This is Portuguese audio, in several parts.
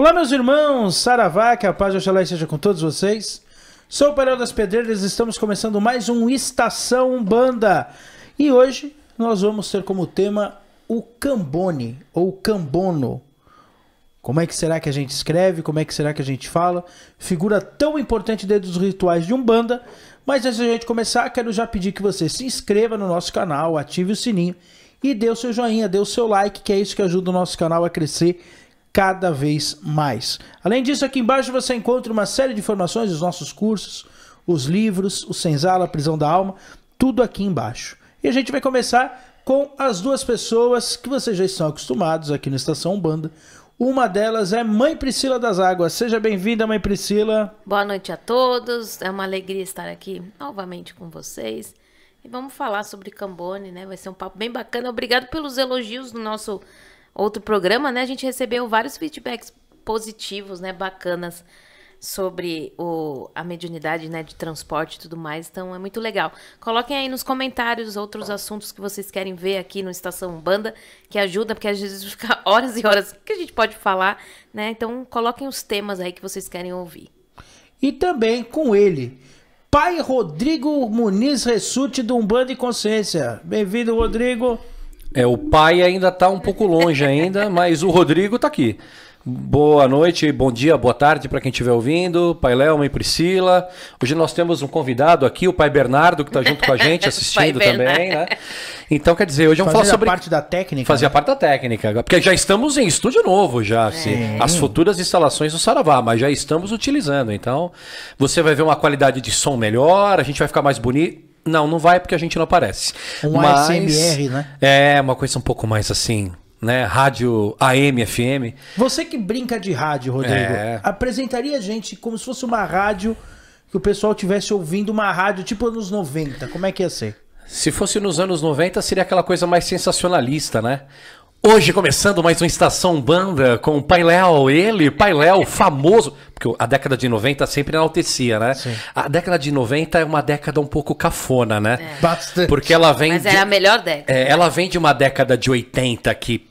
Olá, meus irmãos, Saravá, que a paz de Oxalá esteja com todos vocês. Sou o Pereira das Pedreiras, estamos começando mais um Estação Banda. E hoje nós vamos ter como tema o cambone ou cambono. Como é que será que a gente escreve? Como é que será que a gente fala? Figura tão importante dentro dos rituais de Umbanda. Mas antes de a gente começar, quero já pedir que você se inscreva no nosso canal, ative o sininho e dê o seu joinha, dê o seu like, que é isso que ajuda o nosso canal a crescer cada vez mais. Além disso, aqui embaixo você encontra uma série de informações dos nossos cursos, os livros, o Senzala, a Prisão da Alma, tudo aqui embaixo. E a gente vai começar com as duas pessoas que vocês já estão acostumados aqui na Estação Umbanda. Uma delas é Mãe Priscila das Águas. Seja bem-vinda, Mãe Priscila. Boa noite a todos. É uma alegria estar aqui novamente com vocês. E vamos falar sobre Cambone, né? Vai ser um papo bem bacana. Obrigado pelos elogios do nosso outro programa, né, a gente recebeu vários feedbacks positivos, né, bacanas sobre o, a mediunidade, né, de transporte e tudo mais. Então é muito legal. Coloquem aí nos comentários outros assuntos que vocês querem ver aqui no Estação Banda, que ajuda, porque às vezes fica horas e horas que a gente pode falar, né? Então coloquem os temas aí que vocês querem ouvir. E também com ele, Pai Rodrigo Muniz Ressute do Umbanda e Consciência. Bem-vindo, Rodrigo. É, o pai ainda está um pouco longe ainda, mas o Rodrigo está aqui. Boa noite, bom dia, boa tarde para quem estiver ouvindo. Pai Léo, mãe Priscila. Hoje nós temos um convidado aqui, o pai Bernardo, que está junto com a gente, assistindo também, né? Então, quer dizer, hoje vamos falar sobre. Fazia parte da técnica. Fazia né? parte da técnica. Porque já estamos em estúdio novo, já. É. Assim, as futuras instalações do Saravá, mas já estamos utilizando. Então, você vai ver uma qualidade de som melhor, a gente vai ficar mais bonito não, não vai porque a gente não aparece. Um Mas, ASMR, né? É, uma coisa um pouco mais assim, né? Rádio AM, FM. Você que brinca de rádio, Rodrigo, é... apresentaria a gente como se fosse uma rádio que o pessoal tivesse ouvindo uma rádio tipo anos 90. Como é que ia ser? Se fosse nos anos 90, seria aquela coisa mais sensacionalista, né? Hoje começando mais uma Estação Banda com o Pai Léo, ele, Pai Léo, famoso, porque a década de 90 sempre enaltecia, né? Sim. A década de 90 é uma década um pouco cafona, né? É. Bastante. Porque ela vem Mas é de, é a melhor década. É, ela vem de uma década de 80 que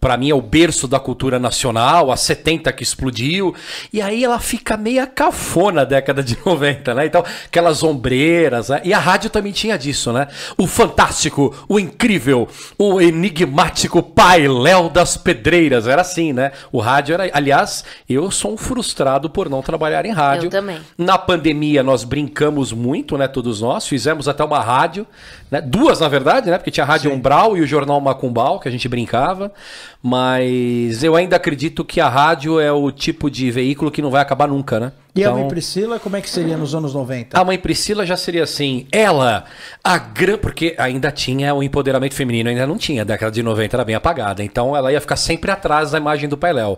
para mim é o berço da cultura nacional, a 70 que explodiu, e aí ela fica meio cafona na década de 90, né? Então, aquelas ombreiras, né? e a rádio também tinha disso, né? O fantástico, o incrível, o enigmático pai Léo das Pedreiras, era assim, né? O rádio era, aliás, eu sou um frustrado por não trabalhar em rádio. Eu também. Na pandemia nós brincamos muito, né, todos nós, fizemos até uma rádio, né? Duas, na verdade, né? Porque tinha a Rádio Sim. Umbral e o Jornal Macumbal, que a gente brincava. Mas eu ainda acredito que a rádio é o tipo de veículo que não vai acabar nunca, né? E então, a mãe então- Priscila, como é que seria nos anos 90? A mãe Priscila já seria assim, ela, a grande. Porque ainda tinha o empoderamento feminino, ainda não tinha. A década de 90 era bem apagada. Então ela ia ficar sempre atrás da imagem do Pai Léo.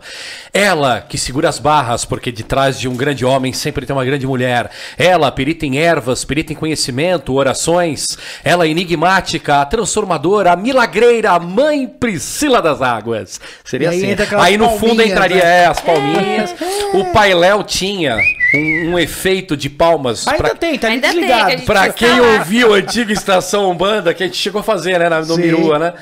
Ela, que segura as barras, porque de trás de um grande homem sempre tem uma grande mulher. Ela, perita em ervas, perita em conhecimento, orações. Ela, enigmática, a transformadora, a milagreira, a mãe Priscila das Águas. Seria assim. Aí no fundo entraria né? é, as palminhas. É. O Pai Léo tinha um, um, efeito de palmas. Ainda pra... tem, tá Ainda desligado. Tem, que pra quem ouviu a antiga Estação Umbanda, que a gente chegou a fazer, né, no Mirua, né?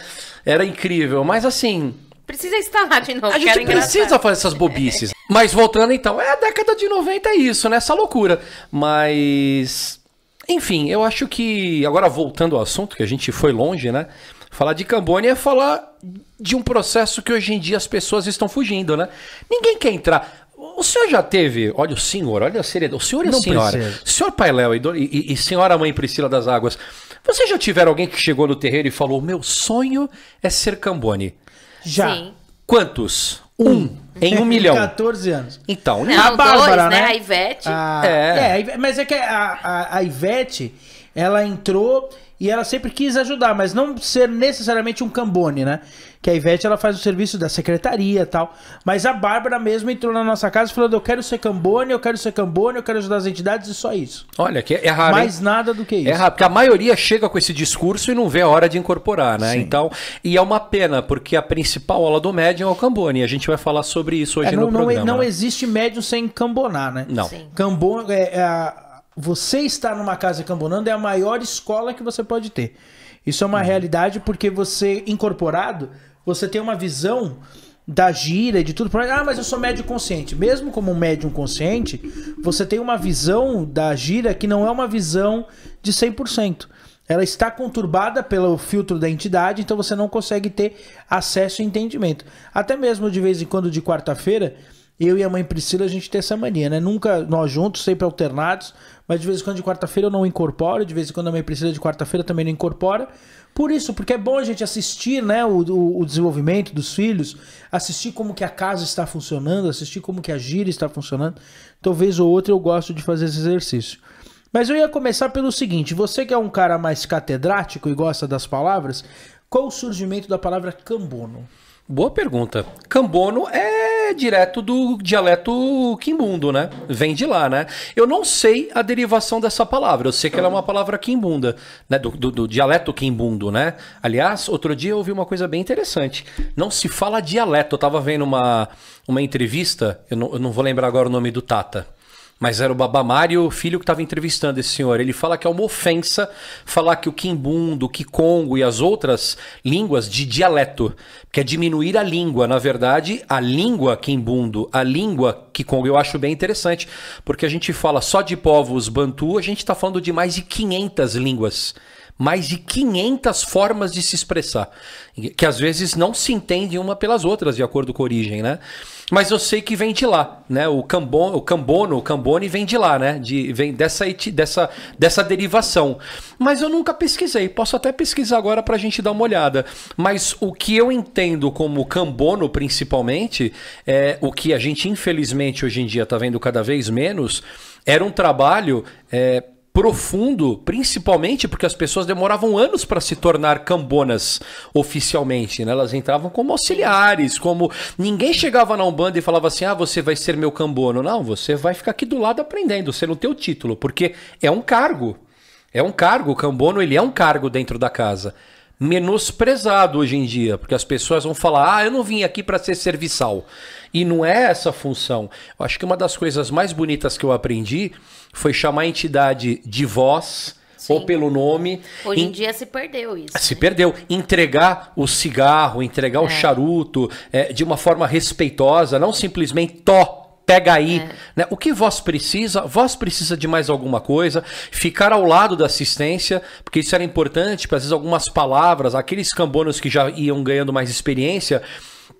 Era incrível, mas assim... Precisa instalar de novo. A gente precisa fazer essas bobices. mas voltando então, é a década de 90 é isso, né? Essa loucura. Mas... Enfim, eu acho que... Agora voltando ao assunto, que a gente foi longe, né? Falar de Cambônia é falar de um processo que hoje em dia as pessoas estão fugindo, né? Ninguém quer entrar. O senhor já teve, olha o senhor, olha a seriedade, o senhor e a Não senhora, precisa. senhor Pai Léo e, e, e senhora Mãe Priscila das Águas, vocês já tiveram alguém que chegou no terreiro e falou, meu sonho é ser Cambone? Já. Sim. Quantos? Um. um. Em um milhão. 14 anos. Então, né? Não, a Bárbara, dois, né? né? A Ivete. A... Ah, é. é. mas é que a, a, a Ivete ela entrou e ela sempre quis ajudar, mas não ser necessariamente um cambone, né? Que a Ivete ela faz o serviço da secretaria e tal. Mas a Bárbara mesmo entrou na nossa casa falando: Eu quero ser cambone, eu quero ser cambone, eu quero ajudar as entidades e só isso. Olha, que é raro. Mais hein? nada do que é isso. É raro, porque a maioria chega com esse discurso e não vê a hora de incorporar, né? Sim. Então, e é uma pena, porque a principal aula do médium é o cambone. E a gente vai falar sobre isso é, hoje é, não, no não, é, programa. Não né? existe médium sem cambonar, né? Não. Sim. Cambone, é, é você estar numa casa cambonando é a maior escola que você pode ter. Isso é uma uhum. realidade porque você, incorporado, você tem uma visão da gira e de tudo. Ah, mas eu sou médium consciente. Mesmo como um médium consciente, você tem uma visão da gira que não é uma visão de 100%. Ela está conturbada pelo filtro da entidade, então você não consegue ter acesso e entendimento. Até mesmo de vez em quando, de quarta-feira, eu e a mãe Priscila, a gente tem essa mania, né? Nunca nós juntos, sempre alternados, mas de vez em quando de quarta-feira eu não incorporo, de vez em quando a mãe precisa de quarta-feira também não incorpora. Por isso, porque é bom a gente assistir né, o, o, desenvolvimento dos filhos, assistir como que a casa está funcionando, assistir como que a gira está funcionando. Talvez ou outro eu gosto de fazer esse exercício. Mas eu ia começar pelo seguinte: você que é um cara mais catedrático e gosta das palavras, qual o surgimento da palavra cambono? Boa pergunta. Cambono é direto do dialeto quimbundo, né? Vem de lá, né? Eu não sei a derivação dessa palavra. Eu sei que ela é uma palavra quimbunda, né? Do, do, do dialeto quimbundo, né? Aliás, outro dia eu ouvi uma coisa bem interessante. Não se fala dialeto. Eu tava vendo uma, uma entrevista, eu não, eu não vou lembrar agora o nome do Tata. Mas era o Babá Mário, filho, que estava entrevistando esse senhor. Ele fala que é uma ofensa falar que o quimbundo, o kikongo e as outras línguas de dialeto, que é diminuir a língua. Na verdade, a língua quimbundo, a língua kikongo, eu acho bem interessante, porque a gente fala só de povos bantu, a gente está falando de mais de 500 línguas mais de 500 formas de se expressar, que às vezes não se entendem uma pelas outras, de acordo com a origem, né? Mas eu sei que vem de lá, né? O cambono, o cambono, o cambone vem de lá, né? De, vem dessa, dessa, dessa derivação. Mas eu nunca pesquisei. Posso até pesquisar agora para a gente dar uma olhada. Mas o que eu entendo como cambono, principalmente, é o que a gente infelizmente hoje em dia está vendo cada vez menos. Era um trabalho é, profundo, principalmente porque as pessoas demoravam anos para se tornar cambonas oficialmente. Né? Elas entravam como auxiliares, como ninguém chegava na Umbanda e falava assim: ah, você vai ser meu cambono. Não, você vai ficar aqui do lado aprendendo, você não tem o título, porque é um cargo. É um cargo, o cambono ele é um cargo dentro da casa menosprezado hoje em dia, porque as pessoas vão falar: "Ah, eu não vim aqui para ser serviçal". E não é essa a função. Eu acho que uma das coisas mais bonitas que eu aprendi foi chamar a entidade de voz, Sim. ou pelo nome. Hoje em, em dia se perdeu isso. Se né? perdeu. Entregar o cigarro, entregar é. o charuto é, de uma forma respeitosa, não simplesmente to pega aí. É. Né? O que vós precisa? Vós precisa de mais alguma coisa? Ficar ao lado da assistência, porque isso era importante, porque às vezes algumas palavras, aqueles cambonos que já iam ganhando mais experiência,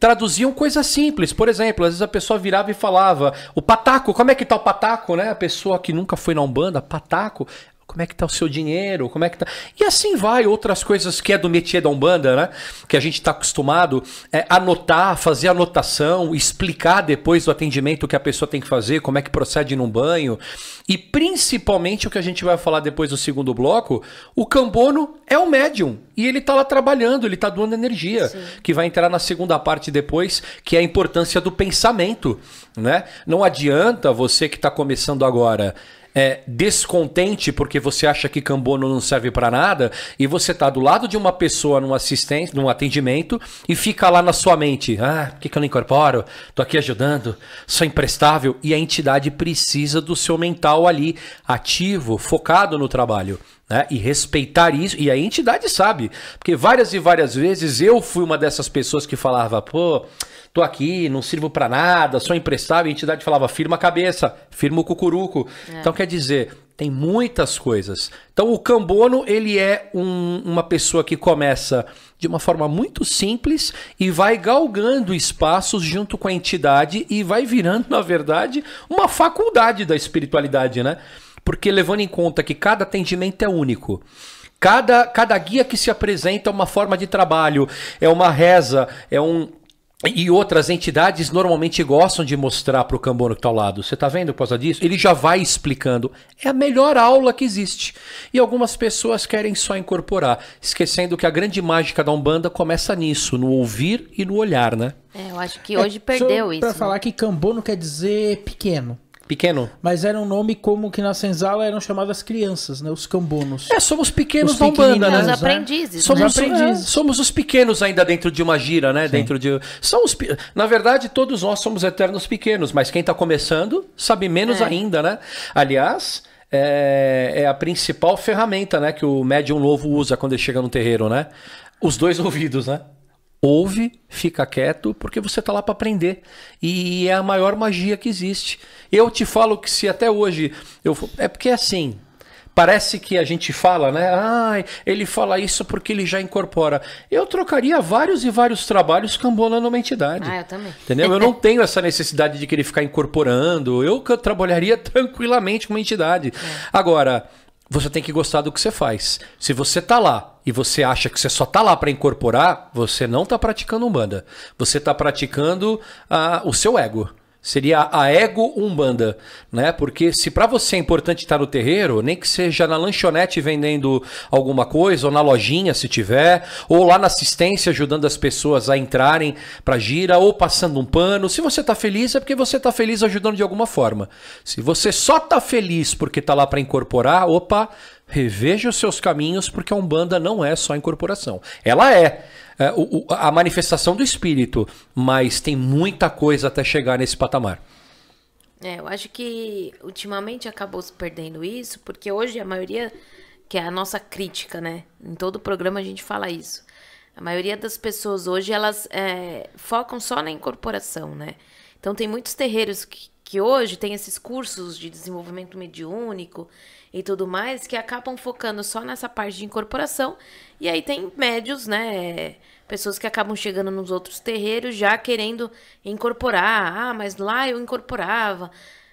traduziam coisas simples. Por exemplo, às vezes a pessoa virava e falava: "O pataco, como é que tá o pataco?", né? A pessoa que nunca foi na Umbanda, pataco. Como é que tá o seu dinheiro? Como é que tá? E assim vai outras coisas que é do métier da Umbanda, né? Que a gente está acostumado é, anotar, fazer anotação, explicar depois do atendimento o que a pessoa tem que fazer, como é que procede num banho. E principalmente o que a gente vai falar depois do segundo bloco, o cambono é o médium e ele está lá trabalhando, ele está doando energia, Sim. que vai entrar na segunda parte depois, que é a importância do pensamento, né? Não adianta você que está começando agora é, descontente porque você acha que Cambono não serve para nada e você tá do lado de uma pessoa num assistente, num atendimento e fica lá na sua mente, ah, por que, que eu não incorporo? Tô aqui ajudando, sou imprestável e a entidade precisa do seu mental ali ativo, focado no trabalho. Né? E respeitar isso, e a entidade sabe, porque várias e várias vezes eu fui uma dessas pessoas que falava, pô, tô aqui, não sirvo para nada, sou emprestável. a entidade falava, firma a cabeça, firma o cucuruco. É. Então, quer dizer, tem muitas coisas. Então, o cambono, ele é um, uma pessoa que começa de uma forma muito simples e vai galgando espaços junto com a entidade e vai virando, na verdade, uma faculdade da espiritualidade, né? Porque levando em conta que cada atendimento é único. Cada, cada guia que se apresenta é uma forma de trabalho, é uma reza, é um e outras entidades normalmente gostam de mostrar para o Cambono que está ao lado. Você está vendo por causa disso? Ele já vai explicando. É a melhor aula que existe. E algumas pessoas querem só incorporar, esquecendo que a grande mágica da Umbanda começa nisso, no ouvir e no olhar, né? É, eu acho que hoje é, perdeu isso. Para né? falar que Cambono quer dizer pequeno. Pequeno. Mas era um nome como que na senzala eram chamadas crianças, né? Os cambonos. É, somos pequenos os Umbanda, né? Os né? aprendizes. Somos, né? aprendizes. É, somos os pequenos ainda dentro de uma gira, né? Sim. Dentro de... São os... Na verdade, todos nós somos eternos pequenos, mas quem está começando sabe menos é. ainda, né? Aliás... É, é a principal ferramenta né, que o médium novo usa quando ele chega no terreiro, né? Os dois ouvidos, né? ouve, fica quieto, porque você está lá para aprender. E é a maior magia que existe. Eu te falo que se até hoje eu é porque é assim, parece que a gente fala, né? Ah, ele fala isso porque ele já incorpora. Eu trocaria vários e vários trabalhos cambolando uma entidade. Ah, eu também. Entendeu? Eu não tenho essa necessidade de ele ficar incorporando. Eu trabalharia tranquilamente com uma entidade. É. Agora, você tem que gostar do que você faz. Se você tá lá e você acha que você só tá lá para incorporar, você não tá praticando Umbanda. Você tá praticando ah, o seu ego. Seria a ego umbanda, né? Porque se para você é importante estar no terreiro, nem que seja na lanchonete vendendo alguma coisa, ou na lojinha se tiver, ou lá na assistência ajudando as pessoas a entrarem para gira, ou passando um pano. Se você tá feliz é porque você tá feliz ajudando de alguma forma. Se você só tá feliz porque tá lá para incorporar, opa, reveja os seus caminhos porque a umbanda não é só incorporação. Ela é é, o, a manifestação do espírito, mas tem muita coisa até chegar nesse patamar. É, eu acho que ultimamente acabou se perdendo isso, porque hoje a maioria, que é a nossa crítica, né? Em todo programa a gente fala isso. A maioria das pessoas hoje, elas é, focam só na incorporação, né? Então tem muitos terreiros que, que hoje tem esses cursos de desenvolvimento mediúnico e tudo mais, que acabam focando só nessa parte de incorporação e aí tem médios, né? Pessoas que acabam chegando nos outros terreiros já querendo incorporar. Ah, mas lá eu incorporava.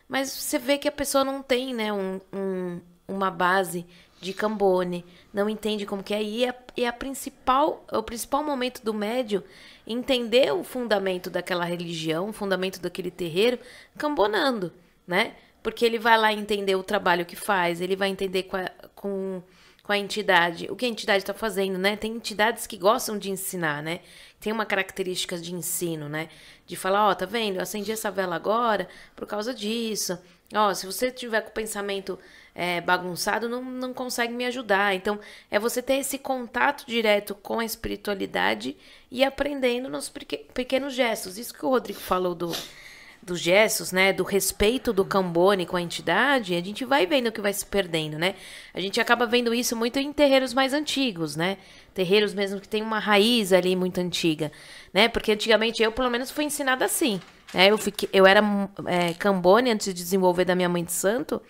Mas você vê que a pessoa não tem, né, um, um uma base de Cambone, não entende como que é. E, a, é, e é a principal, é o principal momento do médio entender o fundamento daquela religião, o fundamento daquele terreiro, cambonando, né? Porque ele vai lá entender o trabalho que faz, ele vai entender com com a entidade, o que a entidade está fazendo, né? Tem entidades que gostam de ensinar, né? Tem uma característica de ensino, né? De falar, ó, oh, tá vendo? Eu acendi essa vela agora por causa disso. Ó, oh, se você tiver com o pensamento é, bagunçado, não, não consegue me ajudar. Então, é você ter esse contato direto com a espiritualidade e aprendendo nos pequenos gestos. Isso que o Rodrigo falou do dos gestos, né, do respeito do Cambone com a entidade, a gente vai vendo que vai se perdendo, né? A gente acaba vendo isso muito em terreiros mais antigos, né? Terreiros mesmo que tem uma raiz ali muito antiga, né? Porque antigamente eu, pelo menos, fui ensinada assim, né? Eu, fiquei, eu era é, Cambone antes de desenvolver da minha mãe de santo,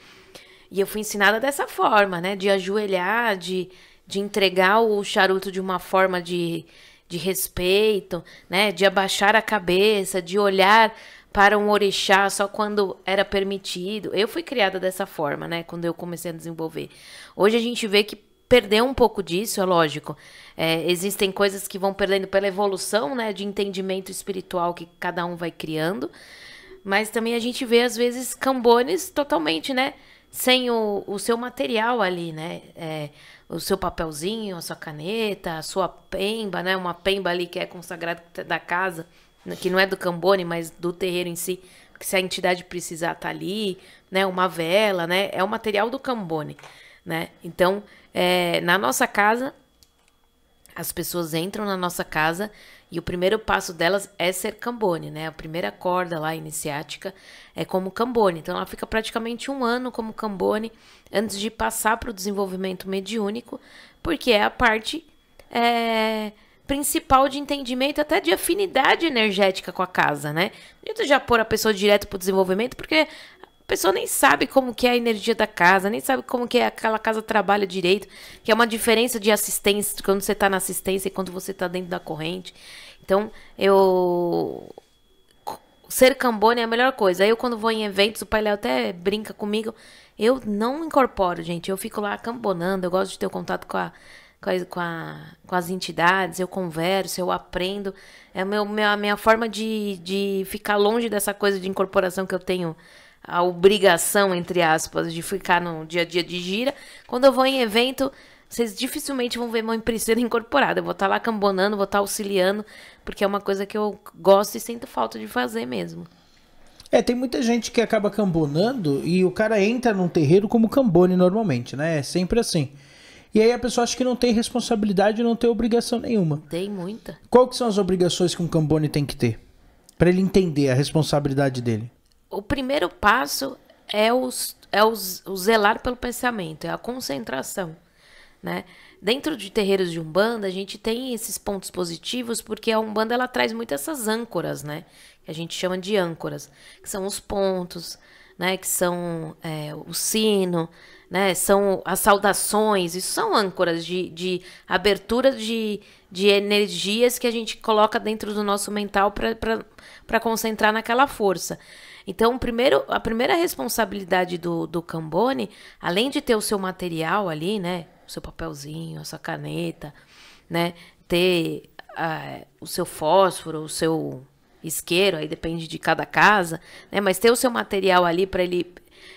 e eu fui ensinada dessa forma, né? De ajoelhar, de, de entregar o charuto de uma forma de de respeito, né, de abaixar a cabeça, de olhar para um orixá só quando era permitido. Eu fui criada dessa forma, né? Quando eu comecei a desenvolver. Hoje a gente vê que perdeu um pouco disso, é lógico. É, existem coisas que vão perdendo pela evolução, né? De entendimento espiritual que cada um vai criando. Mas também a gente vê, às vezes, cambones totalmente, né? Sem o, o seu material ali, né? É, o seu papelzinho, a sua caneta, a sua pemba, né? Uma pemba ali que é consagrada da casa que não é do Cambone, mas do terreiro em si, porque se a entidade precisar tá ali, né, uma vela, né, é o material do Cambone, né? Então, é, na nossa casa, as pessoas entram na nossa casa e o primeiro passo delas é ser Cambone, né? A primeira corda lá iniciática é como Cambone. Então ela fica praticamente um ano como Cambone antes de passar para o desenvolvimento mediúnico, porque é a parte é, principal de entendimento, até de afinidade energética com a casa, né? Não já pôr a pessoa direto pro desenvolvimento, porque a pessoa nem sabe como que é a energia da casa, nem sabe como que é aquela casa trabalha direito, que é uma diferença de assistência, quando você está na assistência e quando você está dentro da corrente. Então, eu ser cambone é a melhor coisa. Eu quando vou em eventos, o pai Léo até brinca comigo, eu não incorporo, gente. Eu fico lá cambonando, eu gosto de ter o contato com a com, a, com, a, com, as entidades, eu converso, eu aprendo. É a minha forma de, de ficar longe dessa coisa de incorporação que eu tenho a obrigação, entre aspas, de ficar no dia a dia de gira. Quando eu vou em evento, vocês dificilmente vão ver mão empresa incorporada. Eu vou estar tá lá cambonando, vou estar tá auxiliando, porque é uma coisa que eu gosto e sinto falta de fazer mesmo. É, tem muita gente que acaba cambonando e o cara entra num terreiro como cambone normalmente, né? É sempre assim. E aí a pessoa acha que não tem responsabilidade e não tem obrigação nenhuma. Tem muita. Qual que são as obrigações que um Cambone tem que ter? Para ele entender a responsabilidade dele. O primeiro passo é, os, é os, o zelar pelo pensamento, é a concentração. Né? Dentro de terreiros de Umbanda, a gente tem esses pontos positivos porque a Umbanda ela traz muito essas âncoras, né? Que a gente chama de âncoras, que são os pontos, né? Que são é, o sino, né? São as saudações, isso são âncoras de, de abertura de, de energias que a gente coloca dentro do nosso mental para concentrar naquela força. Então, primeiro, a primeira responsabilidade do, do Cambone, além de ter o seu material ali, né? O seu papelzinho, a sua caneta, né? Ter uh, o seu fósforo, o seu isqueiro, aí depende de cada casa, né? Mas ter o seu material ali para ele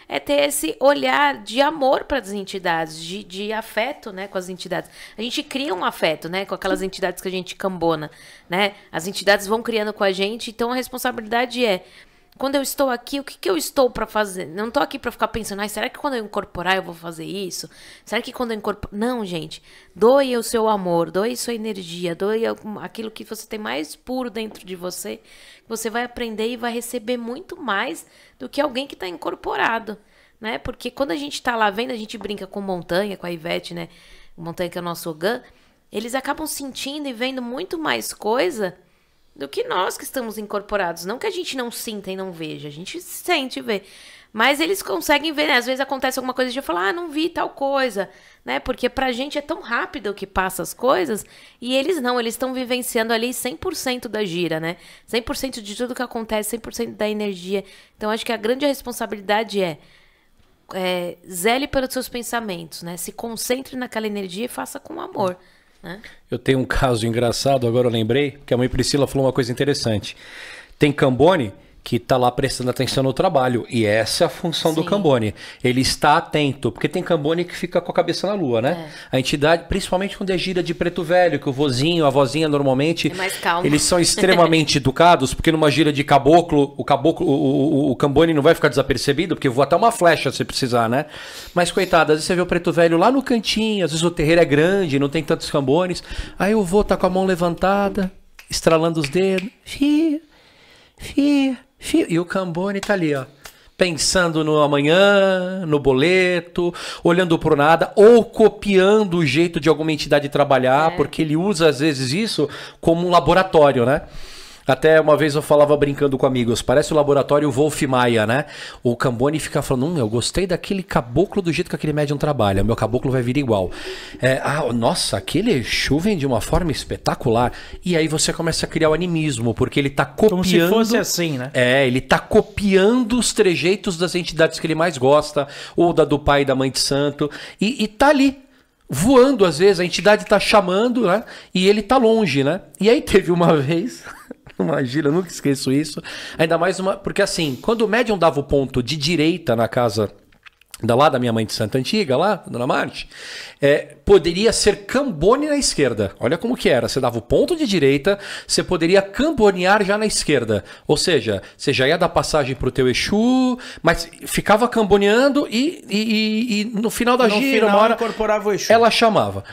é ter esse olhar de amor para as entidades, de, de afeto, né, com as entidades. A gente cria um afeto, né, com aquelas entidades que a gente cambona, né? As entidades vão criando com a gente, então a responsabilidade é quando eu estou aqui, o que, que eu estou para fazer? Não estou aqui para ficar pensando, ah, será que quando eu incorporar eu vou fazer isso? Será que quando eu incorporar. Não, gente. Doe o seu amor, doe sua energia, doe aquilo que você tem mais puro dentro de você. Você vai aprender e vai receber muito mais do que alguém que está incorporado. né? Porque quando a gente está lá vendo, a gente brinca com montanha, com a Ivete, né? Montanha que é o nosso Ogã. Eles acabam sentindo e vendo muito mais coisa do que nós que estamos incorporados. Não que a gente não sinta e não veja, a gente sente e vê. Mas eles conseguem ver, né? Às vezes acontece alguma coisa e eu falar, ah, não vi tal coisa, né? Porque pra gente é tão rápido que passa as coisas e eles não, eles estão vivenciando ali 100% da gira, né? 100% de tudo que acontece, 100% da energia. Então acho que a grande responsabilidade é, é zele pelos seus pensamentos, né? Se concentre naquela energia e faça com amor. Hum né? Eu tenho um caso engraçado, agora eu lembrei, que a mãe Priscila falou uma coisa interessante. Tem Cambone que está lá prestando atenção no trabalho. E essa é a função Sim. do Cambone. Ele está atento, porque tem Cambone que fica com a cabeça na lua, né? É. A entidade, principalmente quando é gira de preto velho, que o vozinho, a vozinha normalmente. É mais Eles são extremamente educados, porque numa gira de caboclo, o caboclo, o, o, o, Cambone não vai ficar desapercebido, porque voa até uma flecha se precisar, né? Mas coitado, às vezes você vê o preto velho lá no cantinho, às vezes o terreiro é grande, não tem tantos cambones. Aí o vô tá com a mão levantada, estralando os dedos. Fia, fia. E o Cambone tá ali, ó. Pensando no amanhã, no boleto, olhando pro nada, ou copiando o jeito de alguma entidade trabalhar, é. porque ele usa às vezes isso como um laboratório, né? Até uma vez eu falava brincando com amigos, parece o laboratório Wolf Maia, né? O Camboni fica falando, hum, eu gostei daquele caboclo do jeito que aquele médium trabalha, meu caboclo vai vir igual. É, ah, nossa, aquele chuvem de uma forma espetacular. E aí você começa a criar o animismo, porque ele tá copiando... Como se fosse assim, né? É, ele tá copiando os trejeitos das entidades que ele mais gosta, ou da do pai e da mãe de santo, e, e tá ali, voando às vezes, a entidade tá chamando, né? E ele tá longe, né? E aí teve uma vez... Imagina, eu nunca esqueço isso. Ainda mais uma. Porque assim, quando o médium dava o ponto de direita na casa da lá da minha mãe de Santa Antiga, lá, Dona Marte, é, poderia ser cambone na esquerda. Olha como que era. Você dava o ponto de direita, você poderia cambonear já na esquerda. Ou seja, você já ia dar passagem pro teu Exu, mas ficava camboneando e, e, e, e no final da no gira, final, hora, incorporava o Exu. ela chamava.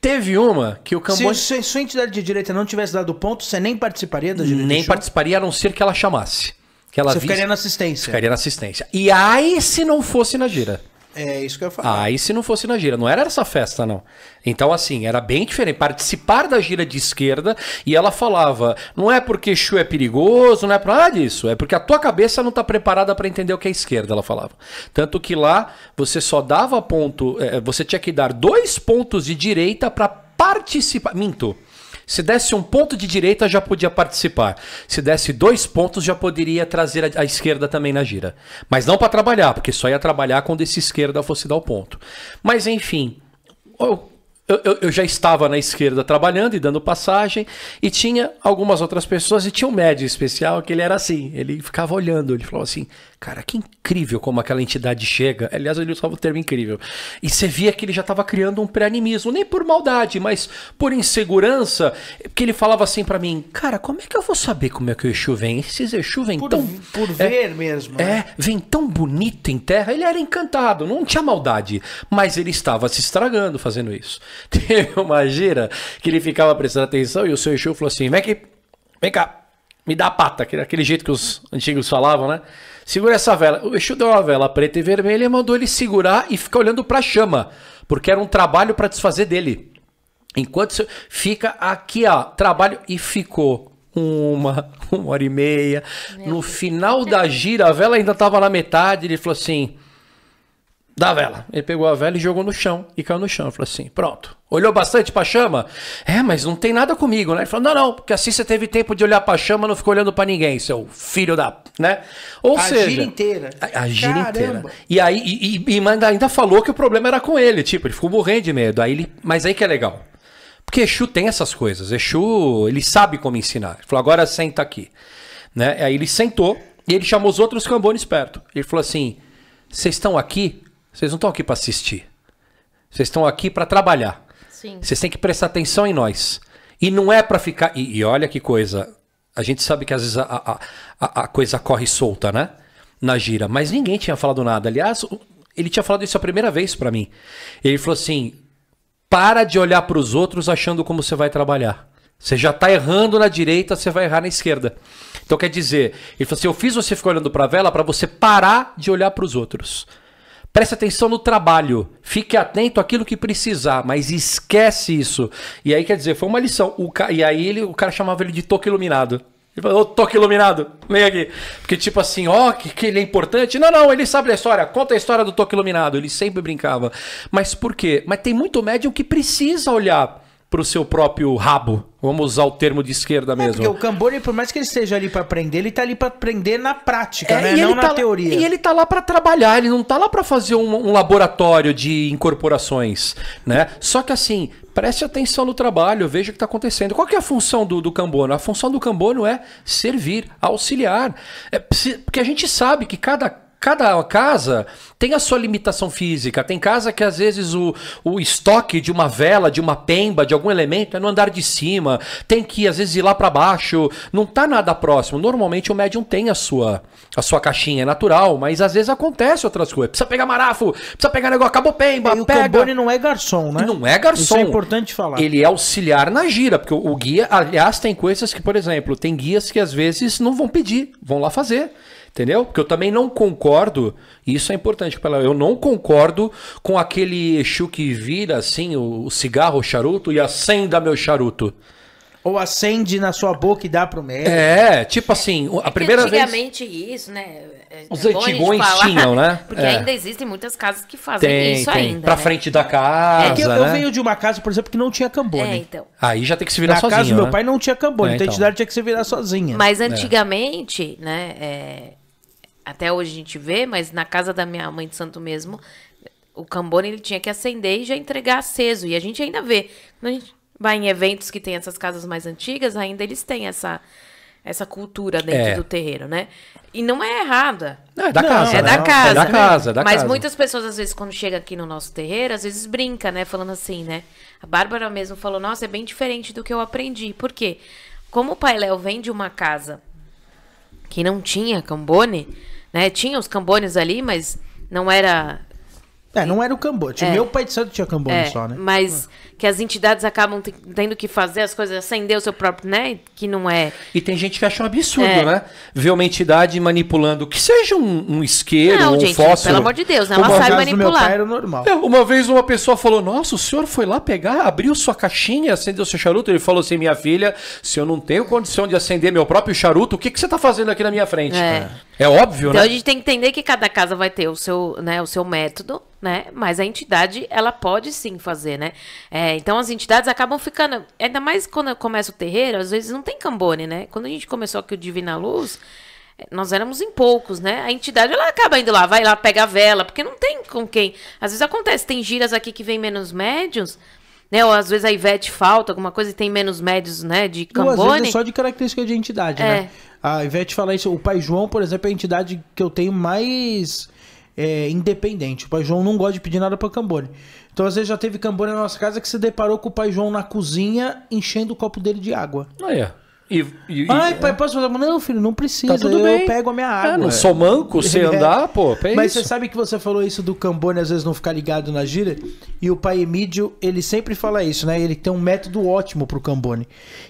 Teve uma que o Camboja. Se, sua entidade de direita não tivesse dado ponto, você nem participaria da direita? Nem participaria, a não ser que ela chamasse. Que ela você visse, ficaria na assistência. Ficaria na assistência. E aí se não fosse na gira. É isso que eu falo. Ah, ah, se não fosse na gira, não era essa festa, não. Então, assim, era bem diferente. Participar da gira de esquerda e ela falava: não é porque Xu é perigoso, não é para nada disso, é porque a tua cabeça não tá preparada para entender o que é esquerda, ela falava. Tanto que lá você só dava ponto, é, você tinha que dar dois pontos de direita para participar. Minto. Se desse um ponto de direita, já podia participar. Se desse dois pontos, já poderia trazer a, esquerda também na gira. Mas não para trabalhar, porque só ia trabalhar quando esse esquerda fosse dar o ponto. Mas enfim. Eu, eu, eu já estava na esquerda trabalhando e dando passagem, e tinha algumas outras pessoas, e tinha um médio especial que ele era assim, ele ficava olhando, ele falou assim: Cara, que incrível como aquela entidade chega. Aliás, ele usava o termo incrível. E você via que ele já estava criando um pré-animismo, nem por maldade, mas por insegurança, porque ele falava assim para mim: "Cara, como é que eu vou saber como é que o Exu vem? Esses Exu vêm tão por é, ver mesmo. Né? É, vem tão bonito em terra. Ele era encantado, não tinha maldade, mas ele estava se estragando fazendo isso. Teve uma gira que ele ficava prestando atenção e o seu Exu falou assim: "Vem aqui. Vem cá. Me dá a pata", aquele jeito que os antigos falavam, né? Segura essa vela. O Exu deu uma vela preta e vermelha e mandou ele segurar e ficar olhando para a chama, porque era um trabalho para desfazer dele. Enquanto fica aqui, ó, trabalho e ficou uma, uma hora e meia. Meu no final da gira, a vela ainda estava na metade. Ele falou assim: da vela. Ele pegou a vela e jogou no chão e caiu no chão. Falou assim: pronto. Olhou bastante pra chama? É, mas não tem nada comigo, né? Ele falou: não, não, porque assim você teve tempo de olhar pra chama não ficou olhando para ninguém, seu filho da. né? Ou a seja. A gira inteira. A, a gira inteira. E aí, e, e, e ainda falou que o problema era com ele, tipo, ele ficou morrendo de medo. Aí ele, mas aí que é legal. Porque Exu tem essas coisas. Exu, ele sabe como ensinar. Ele falou: agora senta aqui. Né? Aí ele sentou e ele chamou os outros cambones perto. Ele falou assim: vocês estão aqui vocês não estão aqui para assistir. Vocês estão aqui para trabalhar. Vocês têm que prestar atenção em nós. E não é para ficar. E, e, olha que coisa. A gente sabe que às vezes a, a, a, a, coisa corre solta, né? Na gira. Mas ninguém tinha falado nada. Aliás, ele tinha falado isso a primeira vez para mim. Ele falou assim: para de olhar para os outros achando como você vai trabalhar. Você já está errando na direita, você vai errar na esquerda. Então quer dizer, ele falou assim: eu fiz você ficar olhando para a vela para você parar de olhar para os outros. Preste atenção no trabalho. Fique atento àquilo que precisar, mas esquece isso. E aí, quer dizer, foi uma lição. O ca... E aí ele, o cara chamava ele de toque iluminado. Ele falou, ô toque iluminado, vem aqui. Porque tipo assim, ó, oh, que, que, ele é importante. Não, não, ele sabe da história, conta a história do toque iluminado. Ele sempre brincava. Mas por quê? Mas tem muito médium que precisa olhar pro seu próprio rabo. Vamos usar o termo de esquerda é, mesmo. É porque o Cambori, por mais que ele esteja ali para aprender, ele tá ali para aprender na prática, é, né? não tá na teoria. E ele tá lá para trabalhar, ele não tá lá para fazer um, um, laboratório de incorporações, né? Só que assim, preste atenção no trabalho, veja o que tá acontecendo. Qual que é a função do, do Cambono? A função do Cambono é servir, auxiliar. É, porque a gente sabe que cada cada casa tem a sua limitação física. Tem casa que às vezes o, o estoque de uma vela, de uma pemba, de algum elemento é no andar de cima. Tem que às vezes ir lá para baixo. Não tá nada próximo. Normalmente o médium tem a sua a sua caixinha, é natural, mas às vezes acontece outras coisas. Precisa pegar marafo, precisa pegar negócio, acabou pemba, e pega. O Cambone não é garçom, né? Não é garçom. Isso é importante falar. Ele é auxiliar na gira, porque o, o guia, aliás, tem coisas que, por exemplo, tem guias que às vezes não vão pedir, vão lá fazer. Entendeu? Porque eu também não concordo, e isso é importante para eu não concordo com aquele Exu que vira assim o, o cigarro, o charuto e acenda meu charuto. Ou acende na sua boca e dá pro médico. É, tipo assim, a é primeira antigamente vez. Antigamente isso, né? É Os é antigões falar, tinham, né? Porque é. ainda existem muitas casas que fazem tem, isso tem. ainda. Pra né? frente da é. casa. É que eu, né? eu, venho de uma casa, por exemplo, que não tinha cambone. É, então. Aí já tem que se virar na Na casa do né? meu pai não tinha cambone, é, então. a então. entidade tinha que se virar sozinha. Mas é. antigamente, né? até hoje a gente vê, mas na casa da minha mãe de santo mesmo, o cambone ele tinha que acender e já entregar aceso. E a gente ainda vê. Quando a gente vai em eventos que tem essas casas mais antigas, ainda eles têm essa essa cultura dentro é. do terreiro, né? E não é errada. é da não, casa. É da né? casa. É da né? casa, é Mas casa. muitas pessoas, às vezes, quando chega aqui no nosso terreiro, às vezes brinca, né? Falando assim, né? A Bárbara mesmo falou, nossa, é bem diferente do que eu aprendi. Por quê? Como o Pai Léo vem de uma casa que não tinha cambone, né? Tinha os cambones ali, mas não era. É, não era o cambone. É. Meu pai de santo tinha cambone é, só, né? Mas. Ah que as entidades acabam tendo que fazer as coisas, acender o seu próprio, né? Que não é. E tem gente que acha um absurdo, é. né? Ver uma entidade manipulando, que seja um, um isqueiro, não, um gente, Pelo amor de Deus, né? ela sabe manipular. era normal. É, uma vez uma pessoa falou: Nossa, o senhor foi lá pegar, abriu sua caixinha, acendeu seu charuto. Ele falou assim: Minha filha, se eu não tenho condição de acender meu próprio charuto, o que, que você está fazendo aqui na minha frente? É, é, é óbvio, então, né? Então a gente tem que entender que cada casa vai ter o seu, né, o seu método, né? Mas a entidade, ela pode sim fazer, né? É, é, então as entidades acabam ficando. Ainda mais quando começa o terreiro, às vezes não tem cambone, né? Quando a gente começou aqui o Divina Luz, é, nós éramos em poucos, né? A entidade ela acaba indo lá, vai lá, pega a vela, porque não tem com quem. Às vezes acontece, tem giras aqui que vem menos médios, né? Ou às vezes a Ivete falta alguma coisa e tem menos médios, né? De cambone. Ou às vezes é só de característica de entidade, né? é. né? A Ivete fala isso. O Pai João, por exemplo, é a entidade que eu tenho mais é, independente. O Pai João não gosta de pedir nada para cambone. Então, às vezes, já teve cambona na nossa casa que se deparou com o pai João na cozinha enchendo o copo dele de água. Ah, é. E, e, Ai, e, pai, é. posso fazer? Não, filho, não precisa. Tá eu bem. pego a minha é, água. Ah, não sou manco, é. sem andar, pô. É Mas isso. você sabe que você falou isso do Cambone às vezes não ficar ligado na gira? E o pai Emílio, ele sempre fala isso, né? Ele tem um método ótimo pro Cambone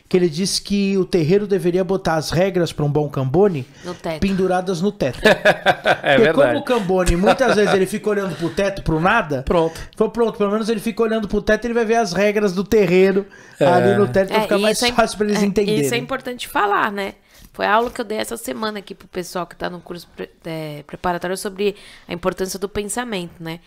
que ele disse que o terreiro deveria botar as regras para um bom cambone no penduradas no teto. é Porque verdade. como o cambone, muitas vezes ele fica olhando pro teto, pro nada. Pronto. Foi pronto, pelo menos ele fica olhando pro teto, e ele vai ver as regras do terreiro é. ali no teto para é, ficar mais é, fácil para eles é, entenderem. Isso é importante falar, né? Foi a aula que eu dei essa semana aqui pro pessoal que está no curso pre é, preparatório sobre a importância do pensamento, né?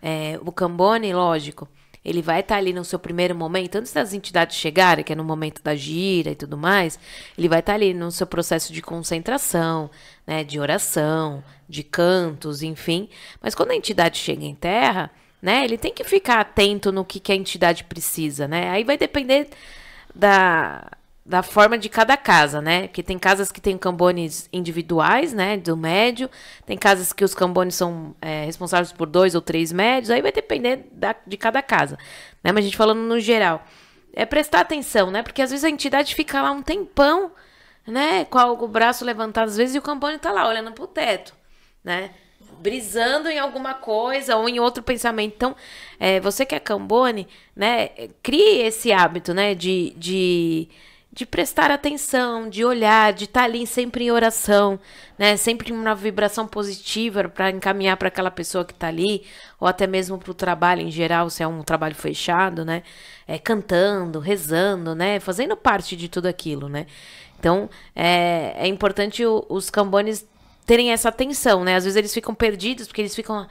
É, o cambone, lógico, ele vai estar tá ali no seu primeiro momento, antes das entidades chegarem, que é no momento da gira e tudo mais, ele vai estar tá ali no seu processo de concentração, né, de oração, de cantos, enfim. Mas quando a entidade chega em terra, né, ele tem que ficar atento no que, que a entidade precisa, né? Aí vai depender da da forma de cada casa, né? Porque tem casas que tem cambones individuais, né? Do médio, tem casas que os cambones são é, responsáveis por dois ou três médios, aí vai depender da, de cada casa, né? Mas a gente falando no geral, é prestar atenção, né? Porque às vezes a entidade fica lá um tempão, né? Com o braço levantado, às vezes, e o cambone tá lá olhando pro teto, né? brisando em alguma coisa ou em outro pensamento. Então, é, você que é cambone, né, crie esse hábito, né, de, de de prestar atenção, de olhar, de estar tá ali sempre em oração, né? Sempre uma vibração positiva para encaminhar para aquela pessoa que está ali, ou até mesmo para o trabalho em geral, se é um trabalho fechado, né? É, cantando, rezando, né? Fazendo parte de tudo aquilo, né? Então é, é importante o, os cambones terem essa atenção, né? Às vezes eles ficam perdidos porque eles ficam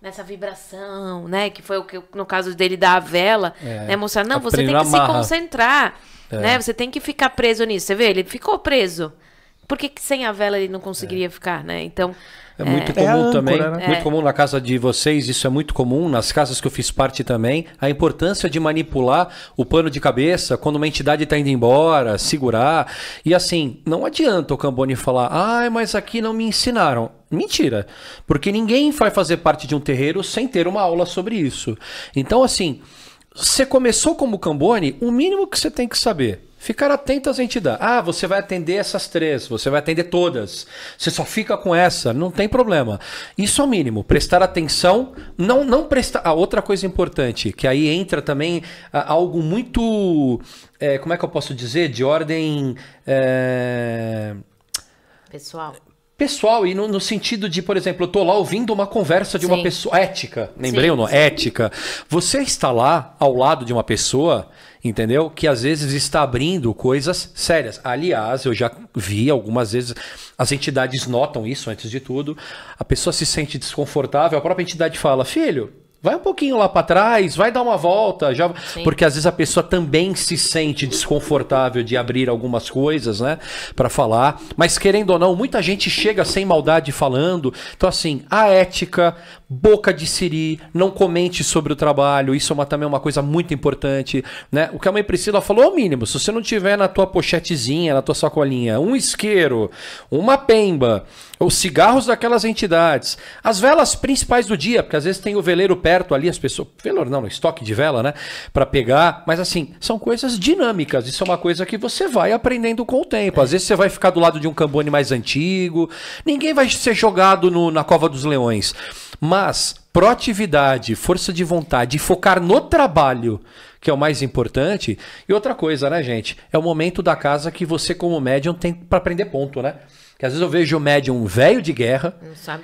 nessa vibração, né? Que foi o que no caso dele da vela, é, né? Mostrar não, você tem que se concentrar é. Né? Você tem que ficar preso nisso. Você vê, ele ficou preso. Por que, que sem a vela ele não conseguiria é. ficar, né? Então. É muito é, comum é âncora, também, né? muito é. comum na casa de vocês, isso é muito comum, nas casas que eu fiz parte também, a importância de manipular o pano de cabeça quando uma entidade está indo embora, segurar. E assim, não adianta o Camboni falar, ai mas aqui não me ensinaram. Mentira, porque ninguém vai fazer parte de um terreiro sem ter uma aula sobre isso. Então, assim. Você começou como Cambone, o mínimo que você tem que saber. Ficar atento às entidades. Ah, você vai atender essas três, você vai atender todas. Você só fica com essa, não tem problema. Isso é o mínimo. Prestar atenção, não não prestar. Ah, outra coisa importante, que aí entra também ah, algo muito. É, como é que eu posso dizer? De ordem. É... Pessoal pessoal e no, no, sentido de, por exemplo, eu tô lá ouvindo uma conversa de sim. uma pessoa ética, lembrei ou não? Ética. Você está lá ao lado de uma pessoa, entendeu? Que às vezes está abrindo coisas sérias. Aliás, eu já vi algumas vezes as entidades notam isso antes de tudo. A pessoa se sente desconfortável, a própria entidade fala: "Filho, Vai um pouquinho lá para trás, vai dar uma volta, já Sim. porque às vezes a pessoa também se sente desconfortável de abrir algumas coisas, né, para falar. Mas querendo ou não, muita gente chega sem maldade falando. Então assim, a ética, boca de siri, não comente sobre o trabalho. Isso é uma, também é uma coisa muito importante, né? O que a mãe Priscila falou é o mínimo. Se você não tiver na tua pochetezinha, na tua sacolinha, um isqueiro, uma pemba, os cigarros daquelas entidades, as velas principais do dia, porque às vezes tem o veleiro perto ali, as pessoas. Veleiro não, estoque de vela, né? Para pegar. Mas assim, são coisas dinâmicas. Isso é uma coisa que você vai aprendendo com o tempo. Às vezes você vai ficar do lado de um cambone mais antigo. Ninguém vai ser jogado no, na cova dos leões. Mas proatividade, força de vontade, focar no trabalho, que é o mais importante. E outra coisa, né, gente? É o momento da casa que você, como médium, tem para aprender ponto, né? que às vezes eu vejo o médium velho de guerra,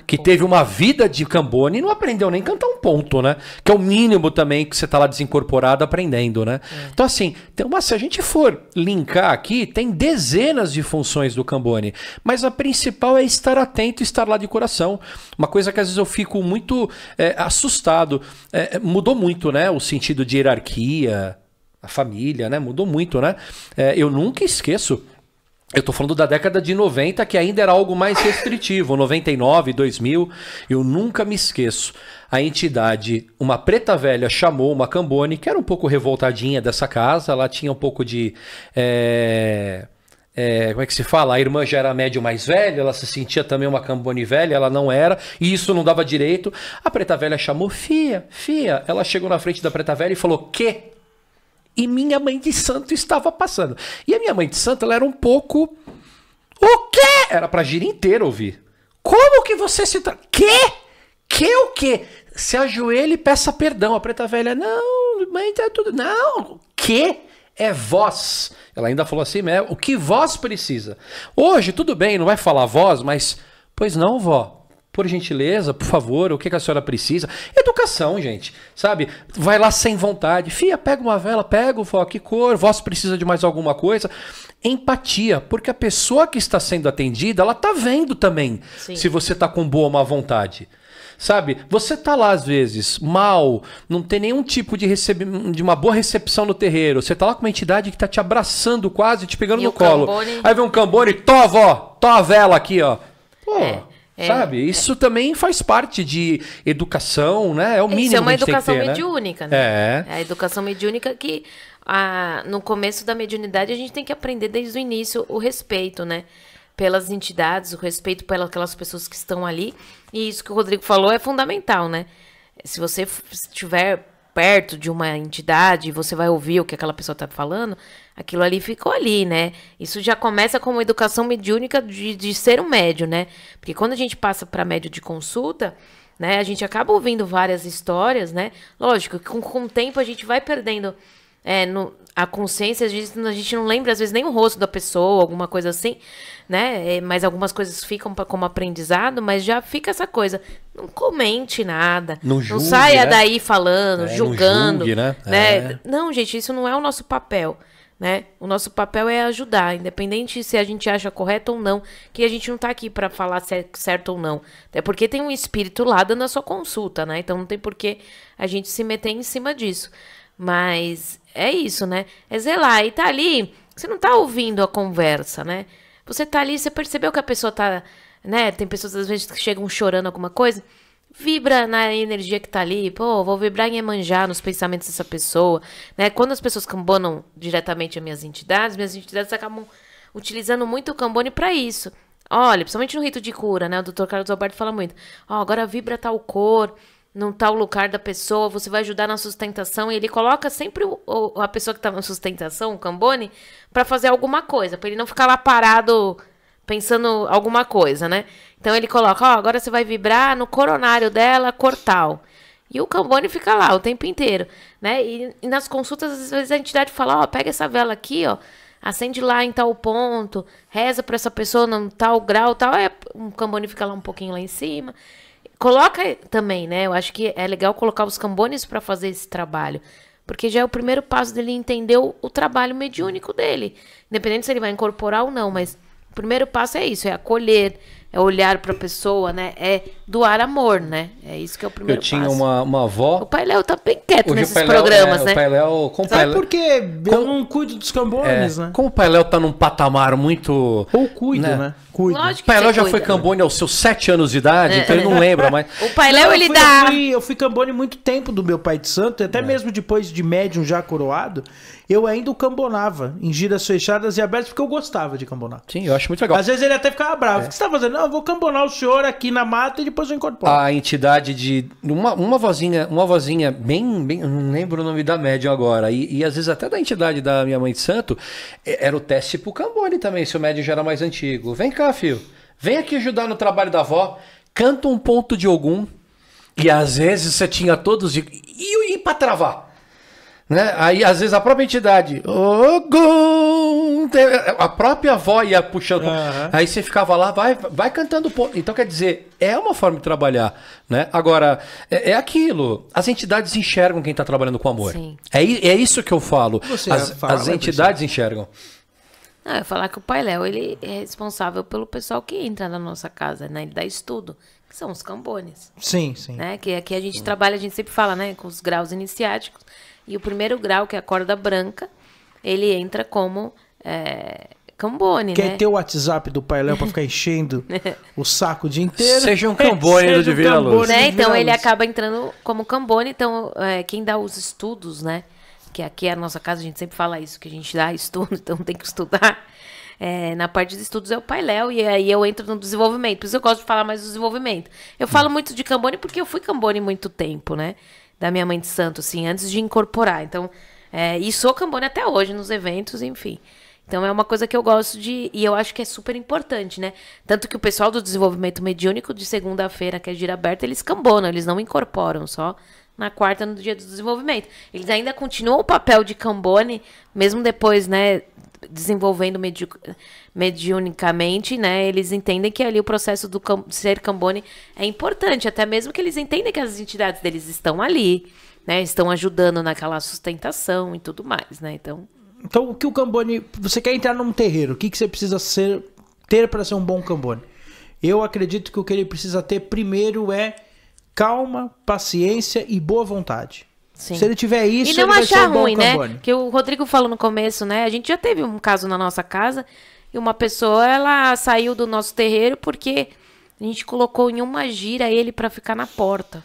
que teve uma vida de cambone e não aprendeu nem cantar um ponto, né? Que é o mínimo também que você tá lá desincorporado aprendendo, né? É. Então, assim, tem uma, se a gente for linkar aqui, tem dezenas de funções do cambone. Mas a principal é estar atento e estar lá de coração. Uma coisa que às vezes eu fico muito é, assustado. É, mudou muito, né? O sentido de hierarquia, a família, né? Mudou muito, né? É, eu nunca esqueço eu estou falando da década de 90, que ainda era algo mais restritivo, 99, 2000. Eu nunca me esqueço. A entidade, uma preta velha, chamou uma Cambone, que era um pouco revoltadinha dessa casa. Ela tinha um pouco de. É... É, como é que se fala? A irmã já era médio mais velha, ela se sentia também uma cambone velha, ela não era, e isso não dava direito. A preta velha chamou Fia, Fia. Ela chegou na frente da preta velha e falou: Que? E minha mãe de santo estava passando. E a minha mãe de santo, ela era um pouco. O quê? Era pra gira inteira ouvir. Como que você se. Tra... Quê? Que o quê? Se ajoelha e peça perdão. A preta velha, não, mãe, tá tudo. Não, que? É voz Ela ainda falou assim né, O que voz precisa? Hoje, tudo bem, não vai falar voz mas. Pois não, vó por gentileza, por favor, o que, que a senhora precisa? Educação, gente, sabe? Vai lá sem vontade. Fia, pega uma vela, pega, foco, que cor, vós precisa de mais alguma coisa. Empatia, porque a pessoa que está sendo atendida, ela tá vendo também Sim. se você tá com boa ou má vontade. Sabe? Você tá lá às vezes mal, não tem nenhum tipo de, receb... de uma boa recepção no terreiro. Você tá lá com uma entidade que tá te abraçando quase, te pegando e no colo. Cambone... Aí vem um cambone, tó, vó, tó a vela aqui, ó. Pô. É. É, sabe? Isso é. também faz parte de educação, né? É o mínimo Isso é uma que educação que ter, né? mediúnica, né? né? É. a educação mediúnica que a, no começo da mediunidade a gente tem que aprender desde o início o respeito, né? Pelas entidades, o respeito pelas aquelas pessoas que estão ali. E isso que o Rodrigo falou é fundamental, né? Se você estiver perto de uma entidade e você vai ouvir o que aquela pessoa está falando, Aquilo ali ficou ali, né? Isso já começa como educação mediúnica de, de ser um médio, né? Porque quando a gente passa para médio de consulta, né? A gente acaba ouvindo várias histórias, né? Lógico que com, com o tempo a gente vai perdendo é, no, a consciência, a gente, a gente não lembra às vezes nem o rosto da pessoa, alguma coisa assim, né? É, mas algumas coisas ficam pra, como aprendizado, mas já fica essa coisa. Não comente nada. Não, julgue, não saia né? daí falando, é, julgando. Não, julgue, né? né? É. não, gente, isso não é o nosso papel. Né? O nosso papel é ajudar, independente se a gente acha correto ou não, que a gente não está aqui para falar certo ou não. é porque tem um espírito lá dando a sua consulta, né? Então não tem por que a gente se meter em cima disso. Mas é isso, né? É zelar e tá ali, você não tá ouvindo a conversa, né? Você tá ali, você percebeu que a pessoa tá, né? Tem pessoas às vezes que chegam chorando alguma coisa, vibra na energia que tá ali, pô, vou vibrar em emanjar nos pensamentos dessa pessoa, né? Quando as pessoas cambonam diretamente as minhas entidades, minhas entidades acabam utilizando muito o cambone para isso. Olha, principalmente no rito de cura, né? O Dr. Carlos Alberto fala muito. Ó, oh, agora vibra tal cor, num tal lugar da pessoa, você vai ajudar na sustentação. E ele coloca sempre o, o, a pessoa que tá na sustentação, o cambone, para fazer alguma coisa, para ele não ficar lá parado pensando alguma coisa, né? Então ele coloca, ó, oh, agora você vai vibrar no coronário dela, cortal. E o Cambone fica lá o tempo inteiro, né? E, e nas consultas, às vezes a entidade fala, ó, oh, pega essa vela aqui, ó, acende lá em tal ponto, reza para essa pessoa num tal grau, tal. É, o Cambone fica lá um pouquinho lá em cima. Coloca também, né? Eu acho que é legal colocar os Cambones para fazer esse trabalho porque já é o primeiro passo dele entender o, o, trabalho mediúnico dele, independente se ele vai incorporar ou não, mas o primeiro passo é isso, é acolher, é olhar para a pessoa, né? É doar amor, né? É isso que é o primeiro Eu tinha passo. uma, uma avó. O Pai Léo tá bem quieto Hoje nesses programas, né? O Pai Léo. É, né? Como Sabe Léo... por quê? Eu com... não cuido dos cambones, é, né? Como o Pai Léo tá num patamar muito. Ou cuido, né? né? Cuido. Lógico o Pai Léo já cuida, foi cambone aos seus sete anos de idade, é. então ele não lembra mas. o Pai Léo, ele eu fui, dá. Eu fui, eu fui cambone muito tempo do meu pai de santo, até é. mesmo depois de médium já coroado eu ainda o cambonava em giras fechadas e abertas, porque eu gostava de cambonar. Sim, eu acho muito legal. Às vezes ele até ficava bravo. É. O que você tá fazendo? Não, não, vou cambonar o senhor aqui na mata e depois eu incorporo. A entidade de. Uma, uma vozinha, uma vozinha bem, bem. Não lembro o nome da médium agora. E, e às vezes até da entidade da minha mãe de santo, é, era o teste pro cambone também, se o médium já era mais antigo. Vem cá, filho. Vem aqui ajudar no trabalho da avó. Canta um ponto de algum. E às vezes você tinha todos. De... E, e para travar? Né? Aí às vezes a própria entidade. Ogum! a própria avó ia puxando. Uhum. Aí você ficava lá, vai, vai cantando. Então, quer dizer, é uma forma de trabalhar. Né? Agora, é, é aquilo. As entidades enxergam quem está trabalhando com amor. Sim. É, é isso que eu falo. Você as, fala, as entidades enxergam. Não, eu falar que o Pai Léo ele é responsável pelo pessoal que entra na nossa casa, né? Ele dá estudo, que são os cambones. Sim, sim. Né? Que aqui a gente sim. trabalha, a gente sempre fala, né? Com os graus iniciáticos. E o primeiro grau, que é a corda branca, ele entra como é, cambone, Quer né? ter o WhatsApp do Pai Léo pra ficar enchendo o saco o dia inteiro? Seja um cambone de do Divina Luz. Né? Então ele acaba entrando como cambone, então é, quem dá os estudos, né? Que aqui é a nossa casa, a gente sempre fala isso, que a gente dá estudo, então tem que estudar. É, na parte de estudos é o Pai Léo, e aí eu entro no desenvolvimento. Por isso eu gosto de falar mais do desenvolvimento. Eu falo muito de cambone porque eu fui cambone muito tempo, né? Da minha mãe de santo, assim, antes de incorporar. Então, é, e sou cambone até hoje nos eventos, enfim. Então é uma coisa que eu gosto de. E eu acho que é super importante, né? Tanto que o pessoal do desenvolvimento mediúnico de segunda-feira, que é gira aberta, eles cambonam, eles não incorporam só na quarta, no dia do desenvolvimento. Eles ainda continuam o papel de cambone, mesmo depois, né? Desenvolvendo medi mediunicamente, né? Eles entendem que ali o processo do cam ser cambone é importante, até mesmo que eles entendem que as entidades deles estão ali, né? Estão ajudando naquela sustentação e tudo mais, né? Então. Então, o que o Cambone. Você quer entrar num terreiro, o que, que você precisa ser, ter para ser um bom Cambone? Eu acredito que o que ele precisa ter primeiro é calma, paciência e boa vontade. Sim. Se ele tiver isso, e não ele achar vai ser um bom ruim, né? cambone. né? Que o Rodrigo falou no começo, né? A gente já teve um caso na nossa casa e uma pessoa ela saiu do nosso terreiro porque a gente colocou em uma gira ele para ficar na porta.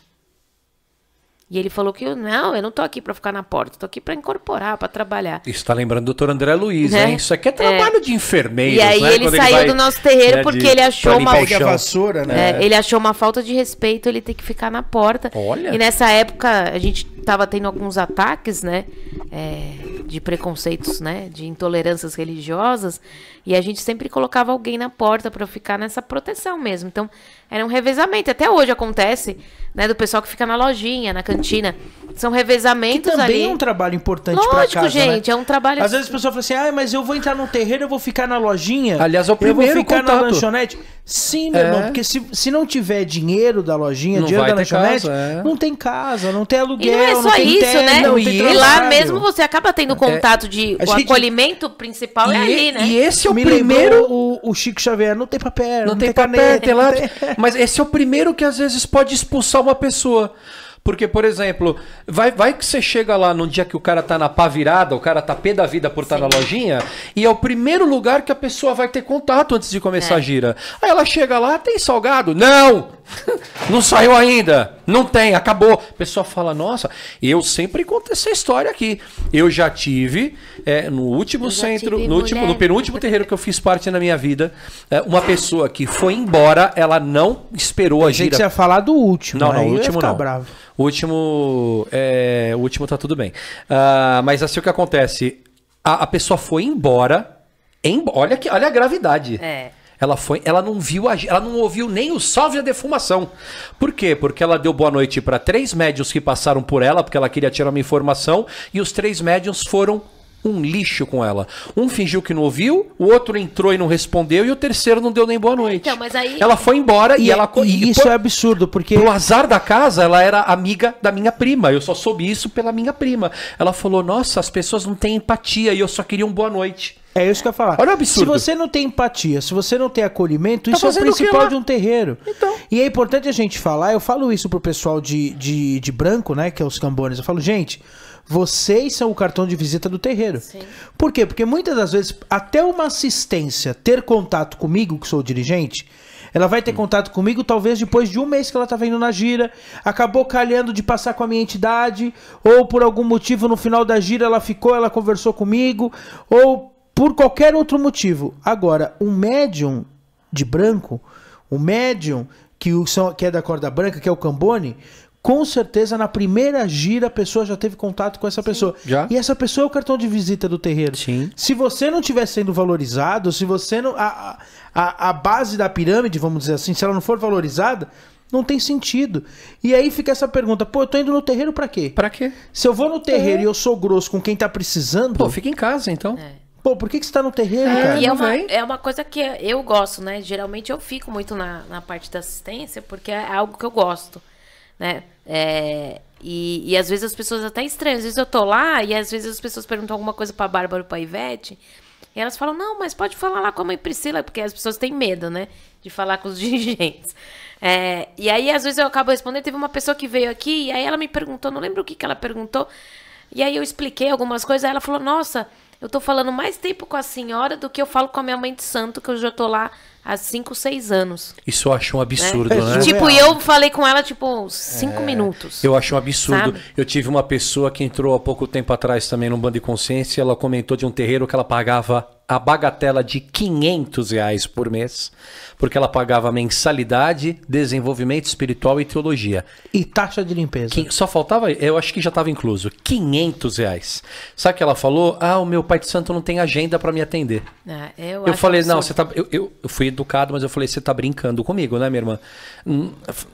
E ele falou que não, eu não tô aqui para ficar na porta, tô aqui para incorporar, para trabalhar. Isso tá lembrando o doutor André Luiz, né? Isso aqui é trabalho é. de enfermeiro. E aí né? ele Quando saiu ele vai, do nosso terreiro né, porque ele achou uma vassoura, né? É, ele achou uma falta de respeito ele ter que ficar na porta. Olha. E nessa época a gente tava tendo alguns ataques, né? É, de preconceitos, né? De intolerâncias religiosas. E a gente sempre colocava alguém na porta para ficar nessa proteção mesmo. Então, era um revezamento. Até hoje acontece, né? Do pessoal que fica na lojinha, na cantina rotina. São revezamentos que também ali. é um trabalho importante para casa, né? gente, né? é um trabalho... Às vezes a assim. pessoa fala assim, ah, mas eu vou entrar no terreiro, eu vou ficar na lojinha. Aliás, é o primeiro Eu vou ficar contato. na lanchonete. Sim, meu é. irmão, porque se, se não tiver dinheiro da lojinha, Não dinheiro da lanchonete, casa, é. não tem casa, não tem E aluguel, não é só tem isso, né? não tem e lá mesmo você acaba tendo é. contato de... A O gente- acolhimento principal é ali, é, né? e esse é o Me primeiro. o, o Chico Xavier, não tem papel, não, Não tem papel, caneta, tem lá. Mas esse é o primeiro que às vezes pode expulsar uma pessoa. Porque, por exemplo, vai, vai que você chega lá num dia que o cara tá na pá virada, o cara tá pé da vida por estar tá na lojinha, e é o primeiro lugar que a pessoa vai ter contato antes de começar é. a gira. Aí ela chega lá, tem salgado? Não! não saiu ainda. Não tem, acabou. A pessoa fala, nossa, eu sempre conto essa história aqui. Eu já tive, é, no último centro, no, último, no penúltimo terreiro que eu fiz parte na minha vida, é, uma pessoa que foi embora, ela não esperou a gente. ia falar do último. Não, né? não, o último não. Bravo. O último, é, o último tá tudo bem. Uh, mas assim o que acontece, a, a pessoa foi embora, em, olha, que, olha a gravidade. É. Ela foi, ela não viu, a, ela não ouviu nem o salve a defumação. Por quê? Porque ela deu boa noite para três médios que passaram por ela, porque ela queria tirar uma informação, e os três médios foram um lixo com ela. Um fingiu que não ouviu, o outro entrou e não respondeu, e o terceiro não deu nem boa noite. Então, mas aí... Ela foi embora e, e é- ela. E isso por... é absurdo, porque. o azar da casa, ela era amiga da minha prima. Eu só soube isso pela minha prima. Ela falou: Nossa, as pessoas não têm empatia e eu só queria um boa noite. É isso que eu ia falar. Olha o absurdo. Se você não tem empatia, se você não tem acolhimento, tá isso é o principal o de um terreiro. Então. E é importante a gente falar, eu falo isso pro pessoal de, de, de branco, né? Que é os cambones. Eu falo, gente, vocês são o cartão de visita do terreiro. Sim. Por quê? Porque muitas das vezes, até uma assistência ter contato comigo, que sou o dirigente, ela vai ter contato comigo talvez depois de um mês que ela tá vindo na gira, acabou calhando de passar com a minha entidade, ou por algum motivo no final da gira ela ficou, ela conversou comigo, ou por qualquer outro motivo. Agora, um médium de branco, um médium que, o, que é da corda branca, que é o Cambone, com certeza na primeira gira a pessoa já teve contato com essa Sim, pessoa. Já? E essa pessoa é o cartão de visita do terreiro. Sim. Se você não estiver sendo valorizado, se você não. A, a, a base da pirâmide, vamos dizer assim, se ela não for valorizada, não tem sentido. E aí fica essa pergunta: pô, eu tô indo no terreiro para quê? Para quê? Se eu vou no terreiro é. e eu sou grosso com quem tá precisando. Pô, fica em casa então. É. Pô, por que, que você tá no terreno, é, cara? E é uma, é uma coisa que eu gosto, né? Geralmente eu fico muito na, na parte da assistência, porque é algo que eu gosto, né? É, e, e às vezes as pessoas até estranham. Às vezes eu tô lá e às vezes as pessoas perguntam alguma coisa pra Bárbara ou pra Ivete. E elas falam, não, mas pode falar lá com a mãe Priscila, porque as pessoas têm medo, né? De falar com os dirigentes. É, e aí, às vezes, eu acabo respondendo. Teve uma pessoa que veio aqui e aí ela me perguntou, não lembro o que, que ela perguntou. E aí eu expliquei algumas coisas, aí ela falou, nossa, eu tô falando mais tempo com a senhora do que eu falo com a minha mãe de santo, que eu já tô lá há 5, 6 anos. Isso eu acho um né? absurdo, é, né? Tipo, eu falei com ela, tipo, 5 é, minutos. Eu acho um absurdo. Sabe? Eu tive uma pessoa que entrou há pouco tempo atrás também no Bando de Consciência, ela comentou de um terreiro que ela pagava a bagatela de 500 reais por mês, porque ela pagava mensalidade, desenvolvimento espiritual e teologia. E taxa de limpeza. Que, só faltava, eu acho que já estava incluso, 500 reais. Sabe que ela falou? Ah, o meu pai de santo não tem agenda para me atender. Ah, eu, eu falei, não, você tá, eu, eu, fui educado, mas eu falei, você está brincando comigo, né, minha irmã?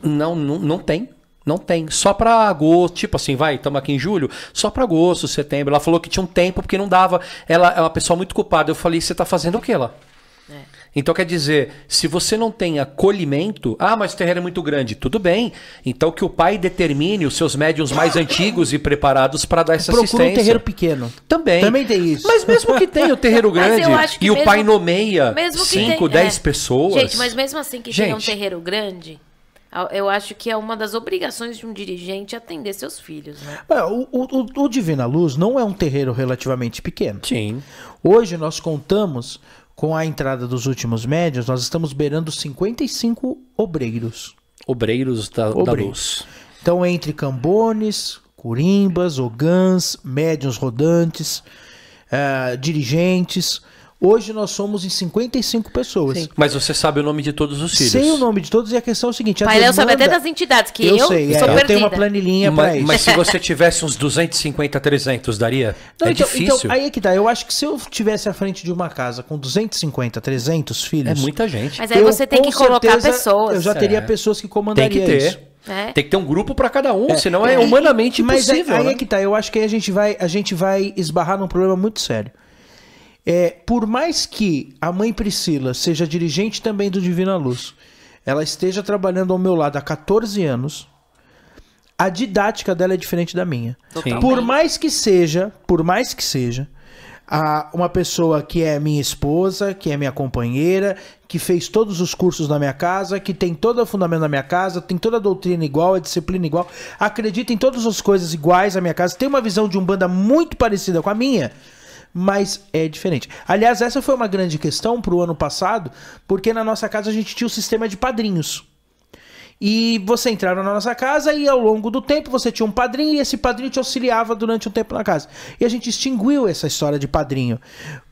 Não, não, não tem. Não tem. Só para agosto, tipo assim, vai, estamos aqui em julho, só para agosto, setembro. Ela falou que tinha um tempo porque não dava. Ela é uma pessoa muito culpada. Eu falei, você tá fazendo o que lá? É. Então quer dizer, se você não tem acolhimento, ah, mas o terreno é muito grande, tudo bem. Então que o pai determine os seus médiums mais antigos e preparados para dar essa Procura assistência. Procura um terreiro pequeno. Também. Também tem isso. Mas mesmo que tenha o terreiro grande e mesmo, o pai nomeia 5, 10 é. pessoas. Gente, mas mesmo assim que gente, tenha um terreiro grande, ah, eu acho que é uma das obrigações de um dirigente atender seus filhos. Né? É, o, o, o Divina Luz não é um terreiro relativamente pequeno. Sim. Hoje nós contamos com a entrada dos últimos médios, nós estamos beirando 55 obreiros. Obreiros da, obreiros. da luz. Então, entre cambones, curimbas, ogãs, médios rodantes, uh, dirigentes, Hoje nós somos em 55 pessoas. Sim. Mas você sabe o nome de todos os filhos. Sei o nome de todos e a questão é o seguinte. pai, Pailão demanda... sabe até das entidades, que eu, eu sei, é, eu tenho uma planilhinha mas, isso. Mas se você tivesse uns 250, 300, daria? Não, é então, então difícil. Então, aí é que tá. Eu acho que se eu tivesse à frente de uma casa com 250, 300 filhos... É muita gente. Mas aí você eu, tem que colocar pessoas. Eu já teria é. pessoas que comandariam Tem que ter. Isso. É. Tem que ter um grupo para cada um, é. senão é, humanamente é, impossível. Mas aí, né? aí é que tá. Eu acho que a gente vai, a gente vai esbarrar num problema muito sério. É, por mais que a mãe Priscila seja dirigente também do Divina Luz, ela esteja trabalhando ao meu lado há 14 anos, a didática dela é diferente da minha. Por mais que seja, por mais que seja, a, uma pessoa que é minha esposa, que é minha companheira, que fez todos os cursos na minha casa, que tem todo o fundamento na minha casa, tem toda a doutrina igual, a disciplina igual, acredita em todas as coisas iguais à minha casa, tem uma visão de um banda muito parecida com a minha mas é diferente. Aliás, essa foi uma grande questão para o ano passado, porque na nossa casa a gente tinha o sistema de padrinhos. E você entrava na nossa casa e ao longo do tempo você tinha um padrinho e esse padrinho te auxiliava durante o um tempo na casa. E a gente extinguiu essa história de padrinho.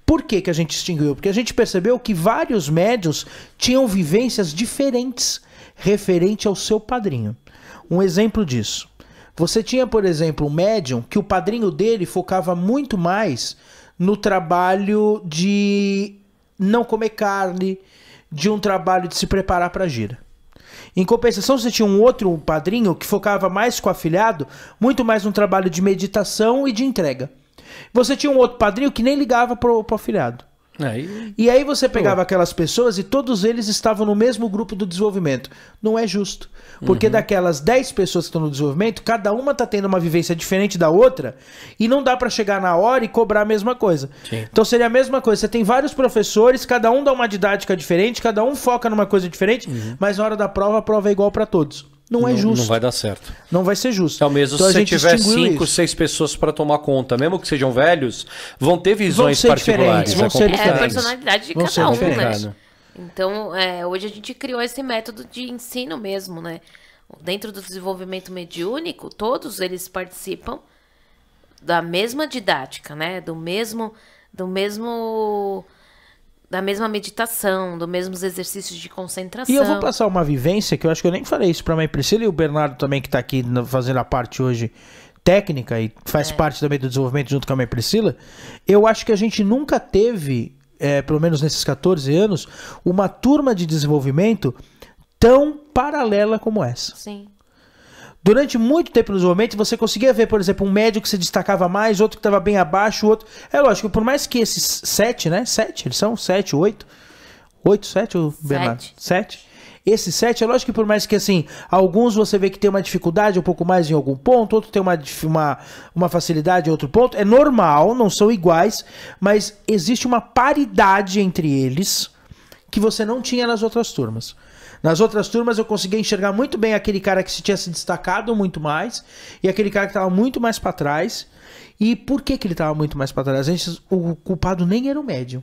Por que, que a gente extinguiu? Porque a gente percebeu que vários médios tinham vivências diferentes referente ao seu padrinho. Um exemplo disso. Você tinha, por exemplo, um médium que o padrinho dele focava muito mais no trabalho de não comer carne, de um trabalho de se preparar para a gira. Em compensação, você tinha um outro padrinho que focava mais com o afilhado, muito mais no trabalho de meditação e de entrega. Você tinha um outro padrinho que nem ligava para o afilhado. Aí... É, e aí você pegava aquelas pessoas e todos eles estavam no mesmo grupo do desenvolvimento. Não é justo. Porque uhum. daquelas 10 pessoas que estão no desenvolvimento, cada uma está tendo uma vivência diferente da outra e não dá para chegar na hora e cobrar a mesma coisa. Sim. Então seria a mesma coisa. Você tem vários professores, cada um dá uma didática diferente, cada um foca numa coisa diferente, uhum. mas na hora da prova a prova é igual para todos. É não, não é justo. Não vai dar certo. Não vai ser justo. É o então, mesmo então, se você tiver cinco, isso. seis pessoas para tomar conta, mesmo que sejam velhos, vão ter visões vão particulares. Vão é ser diferentes. É a personalidade de vão cada um, né? Então, é, hoje a gente criou esse método de ensino mesmo, né? Dentro do desenvolvimento mediúnico, todos eles participam da mesma didática, né? Do mesmo, do mesmo da mesma meditação, dos mesmos exercícios de concentração. E eu vou passar uma vivência que eu acho que eu nem falei isso para mãe Priscila e o Bernardo também que está aqui fazendo a parte hoje técnica e faz é. parte também do desenvolvimento junto com a mãe Priscila. Eu acho que a gente nunca teve, é, pelo menos nesses 14 anos, uma turma de desenvolvimento tão paralela como essa. Sim durante muito tempo nos momentos, você conseguia ver, por exemplo, um médio que se destacava mais, outro que estava bem abaixo, outro. É lógico, por mais que esses sete, né? Sete, eles são sete, oito. Oito, sete, o Bernardo? Sete. sete. Esses sete, é lógico que por mais que assim, alguns você vê que tem uma dificuldade um pouco mais em algum ponto, outro tem uma, uma, uma facilidade em outro ponto. É normal, não são iguais, mas existe uma paridade entre eles que você não tinha nas outras turmas. Nas outras turmas eu conseguia enxergar muito bem aquele cara que se tinha se destacado muito mais e aquele cara que estava muito mais para trás. E por que, que ele estava muito mais para trás? Vezes, o culpado nem era o médium.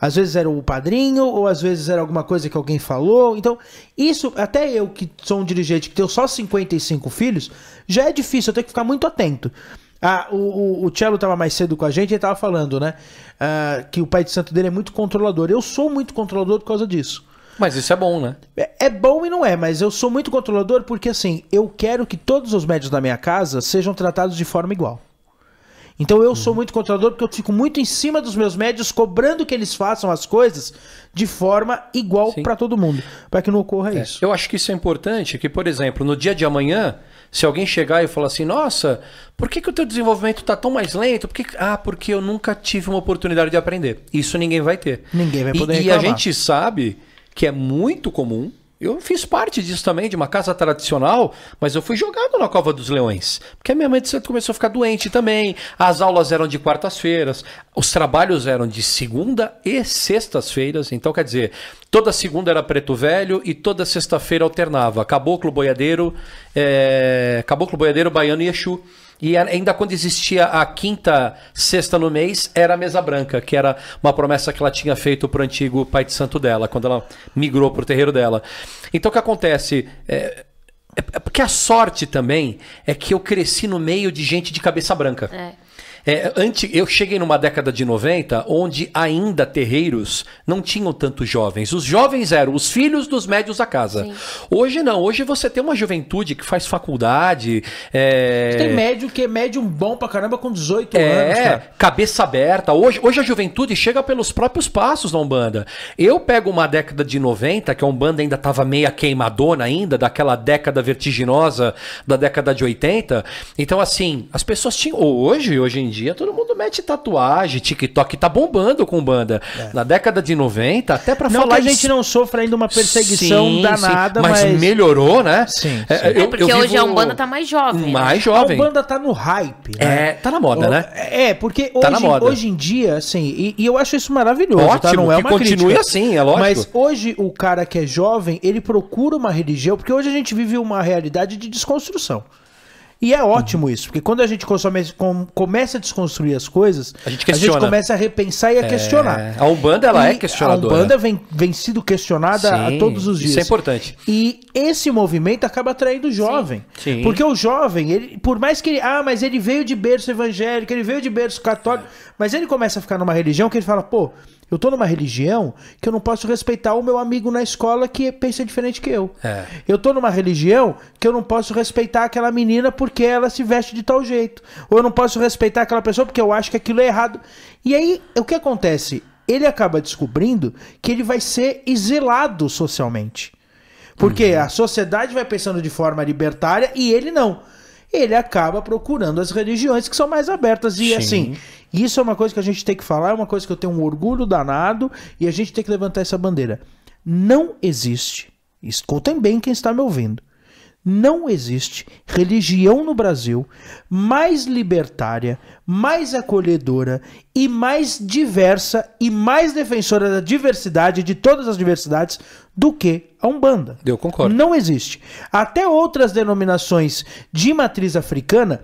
Às vezes era o padrinho, ou às vezes era alguma coisa que alguém falou. Então, isso, até eu que sou um dirigente que tenho só 55 filhos, já é difícil, eu tenho que ficar muito atento. Ah, o, o, o Cello estava mais cedo com a gente e ele estava falando, né? Ah, que o pai de santo dele é muito controlador. Eu sou muito controlador por causa disso. Mas isso é bom, né? É, é bom e não é, mas eu sou muito controlador porque, assim, eu quero que todos os médios da minha casa sejam tratados de forma igual. Então eu uhum. sou muito controlador porque eu fico muito em cima dos meus médios cobrando que eles façam as coisas de forma igual para todo mundo, para que não ocorra é. isso. Eu acho que isso é importante, que por exemplo, no dia de amanhã, se alguém chegar e falar assim, nossa, por que, que o teu desenvolvimento está tão mais lento? Por que... Ah, porque eu nunca tive uma oportunidade de aprender. Isso ninguém vai ter. Ninguém vai poder e, reclamar. E a gente sabe que é muito comum. Eu fiz parte disso também, de uma casa tradicional, mas eu fui jogado na Cova dos Leões. Porque a minha mãe começou a ficar doente também. As aulas eram de quartas-feiras, os trabalhos eram de segunda e sextas-feiras. Então, quer dizer, toda segunda era preto velho e toda sexta-feira alternava. Caboclo boiadeiro, é... caboclo boiadeiro, baiano e Exu. E ainda quando existia a quinta, sexta no mês, era a mesa branca, que era uma promessa que ela tinha feito pro antigo pai de santo dela, quando ela migrou pro terreiro dela. Então o que acontece? É, é, é porque a sorte também é que eu cresci no meio de gente de cabeça branca. É. É, antes, eu cheguei numa década de 90 onde ainda terreiros não tinham tantos jovens. Os jovens eram os filhos dos médios da casa. Sim. Hoje não, hoje você tem uma juventude que faz faculdade. É... Tem médio que é bom pra caramba com 18 é, anos. É, cabeça aberta. Hoje, hoje a juventude chega pelos próprios passos na Umbanda. Eu pego uma década de 90, que a Umbanda ainda tava meia queimadona ainda, daquela década vertiginosa da década de 80. Então, assim, as pessoas tinham. Hoje, hoje em dia todo mundo mete tatuagem, TikTok tá bombando com banda. É. Na década de 90, até para falar. Que a gente não sofre ainda uma perseguição sim, danada, sim. Mas, mas, melhorou, né? Sim. É, sim. É, eu, é porque eu hoje vivo... a Umbanda tá mais jovem. Né? Mais jovem. A Umbanda tá no hype. Né? É, tá na moda, o... né? É, porque tá hoje, hoje em dia, assim, e, e, eu acho isso maravilhoso. Tá? Ótimo, tá? não é uma continue crítica, assim, é lógico. Mas hoje o cara que é jovem, ele procura uma religião, porque hoje a gente vive uma realidade de desconstrução. E é ótimo uhum. isso, porque quando a gente consome, com, começa a desconstruir as coisas, a gente, a gente, começa a repensar e a é. questionar. A Umbanda, ela é e é questionadora. A Umbanda vem, vem sido questionada Sim, a todos os dias. Isso é importante. E esse movimento acaba atraindo o jovem. Sim. Sim. Porque o jovem, ele, por mais que ele. Ah, mas ele veio de berço evangélico, ele veio de berço católico, é. mas ele começa a ficar numa religião que ele fala, pô, eu tô numa religião que eu não posso respeitar o meu amigo na escola que pensa diferente que eu. É. Eu tô numa religião que eu não posso respeitar aquela menina porque ela se veste de tal jeito. Ou eu não posso respeitar aquela pessoa porque eu acho que aquilo é errado. E aí, o que acontece? Ele acaba descobrindo que ele vai ser exilado socialmente. Porque uhum. a sociedade vai pensando de forma libertária e ele não ele acaba procurando as religiões que são mais abertas. E Sim. assim, isso é uma coisa que a gente tem que falar, é uma coisa que eu tenho um orgulho danado e a gente tem que levantar essa bandeira. Não existe, escutem bem quem está me ouvindo, não existe religião no Brasil mais libertária, mais acolhedora e mais diversa e mais defensora da diversidade, de todas as diversidades, do que a Umbanda. Eu concordo. Não existe. Até outras denominações de matriz africana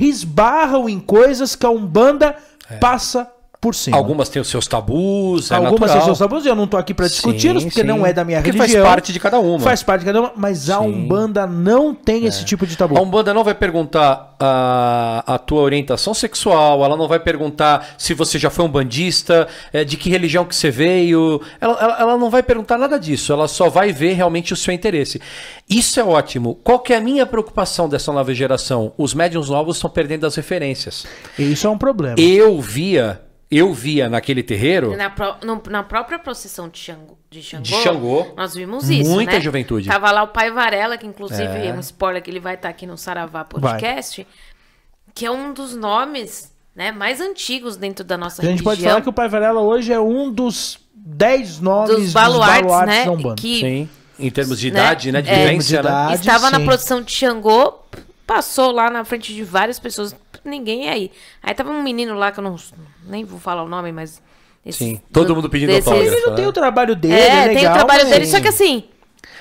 esbarram em coisas que a Umbanda é. passa por cima. Algumas têm os seus tabus, é Algumas natural. têm os seus tabus, e eu não estou aqui para discuti-los, porque sim. não é da minha porque religião. faz parte de cada uma. Faz parte de cada uma, mas sim. a Umbanda não tem é. esse tipo de tabu. A Umbanda não vai perguntar a, a tua orientação sexual, ela não vai perguntar se você já foi um bandista, é, de que religião que você veio, ela, ela, ela não vai perguntar nada disso, ela só vai ver realmente o seu interesse. Isso é ótimo. Qual que é a minha preocupação dessa nova geração? Os médiums novos estão perdendo as referências. Isso é um problema. Eu via eu via naquele terreiro. Na, pro, no, na própria procissão de Xangô, de Xangô, de Xangô Nós vimos isso. Muita né? juventude. Tava lá o pai Varela, que inclusive é, é um spoiler que ele vai estar tá aqui no Saravá Podcast, vai. que é um dos nomes né, mais antigos dentro da nossa religião. A gente pode falar que o pai Varela hoje é um dos dez nomes dos baluartes, dos baluartes né? Que, sim. Em termos de idade, né? né de é, vivência, é, né? Estava sim. na procissão de Xangô, passou lá na frente de várias pessoas ninguém é aí. Aí tava um menino lá que eu não. Nem vou falar o nome, mas. Esse, Sim, todo do, mundo pedindo desses... autógrafo. Ele não tem né? o trabalho dele, é, legal, é tem o trabalho mas... dele, só que assim.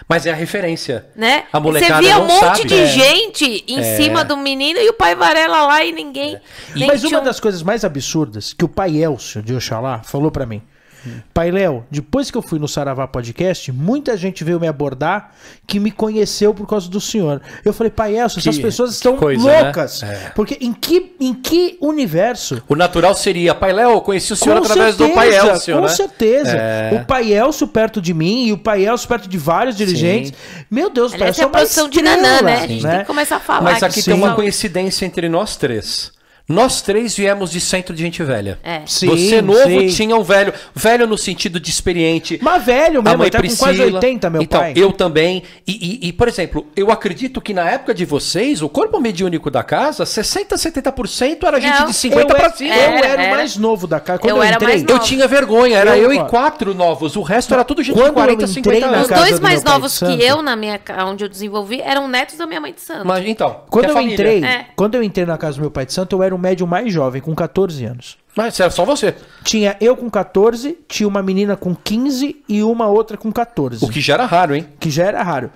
Mas é a referência. Né? A molecada Você via um monte sabe. de é. gente em é. cima do menino e o pai Varela lá e ninguém. É. E mas uma das coisas mais absurdas que o pai Elcio de Oxalá falou para mim. Hum. Pai Léo, depois que eu fui no Saravá Podcast, muita gente veio me abordar que me conheceu por causa do senhor. Eu falei, Pai Elcio, essas pessoas estão coisa, né? loucas. Né? É. Porque em que, em que universo? O natural seria, Pai Léo, eu conheci o senhor com através certeza, do Pai Elcio, Com né? certeza. É. O Pai Elcio perto de mim e o Pai Elcio perto de vários dirigentes. Sim. Meu Deus, Essa é uma posição estrela, de Nanã, né? A gente tem né? que começar a falar. Mas aqui tem uma coincidência entre nós três. Nós três viemos de centro de gente velha. É. Sim, Você novo sim. tinha um velho. Velho no sentido de experiente. Mas velho mesmo, a com quase 80, meu então, pai. Eu também. E, e, e, por exemplo, eu acredito que na época de vocês, o corpo mediúnico da casa, 60%, 70% era gente Não. de 50 eu pra cima. Era, eu era, o é, é. mais novo da casa. Quando eu, eu entrei, eu tinha vergonha. Era eu, eu e quatro novos. O resto era tudo gente Quando de 40, 50 anos. Os dois do mais novos que eu, na minha, onde eu desenvolvi, eram netos da minha mãe de santo. Mas então. Quando é eu entrei, é. quando eu entrei na casa do meu pai de santo, eu era o médio mais jovem, com 14 anos. Mas era só você. Tinha eu com 14, tinha uma menina com 15 e uma outra com 14. O que já era raro, hein? Que já era raro.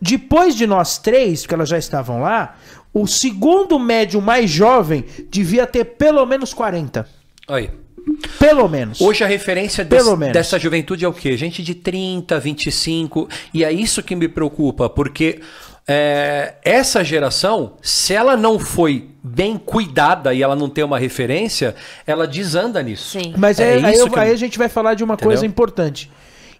Depois de nós três, porque elas já estavam lá, o segundo médio mais jovem devia ter pelo menos 40. Aí. Pelo menos. Hoje a referência des, dessa juventude é o quê? Gente de 30, 25. E é isso que me preocupa, porque é, essa geração, se ela não foi bem cuidada e ela não tem uma referência, ela desanda nisso. Sim. Mas é, é aí, eu, que... aí, a gente vai falar de uma Entendeu? coisa importante.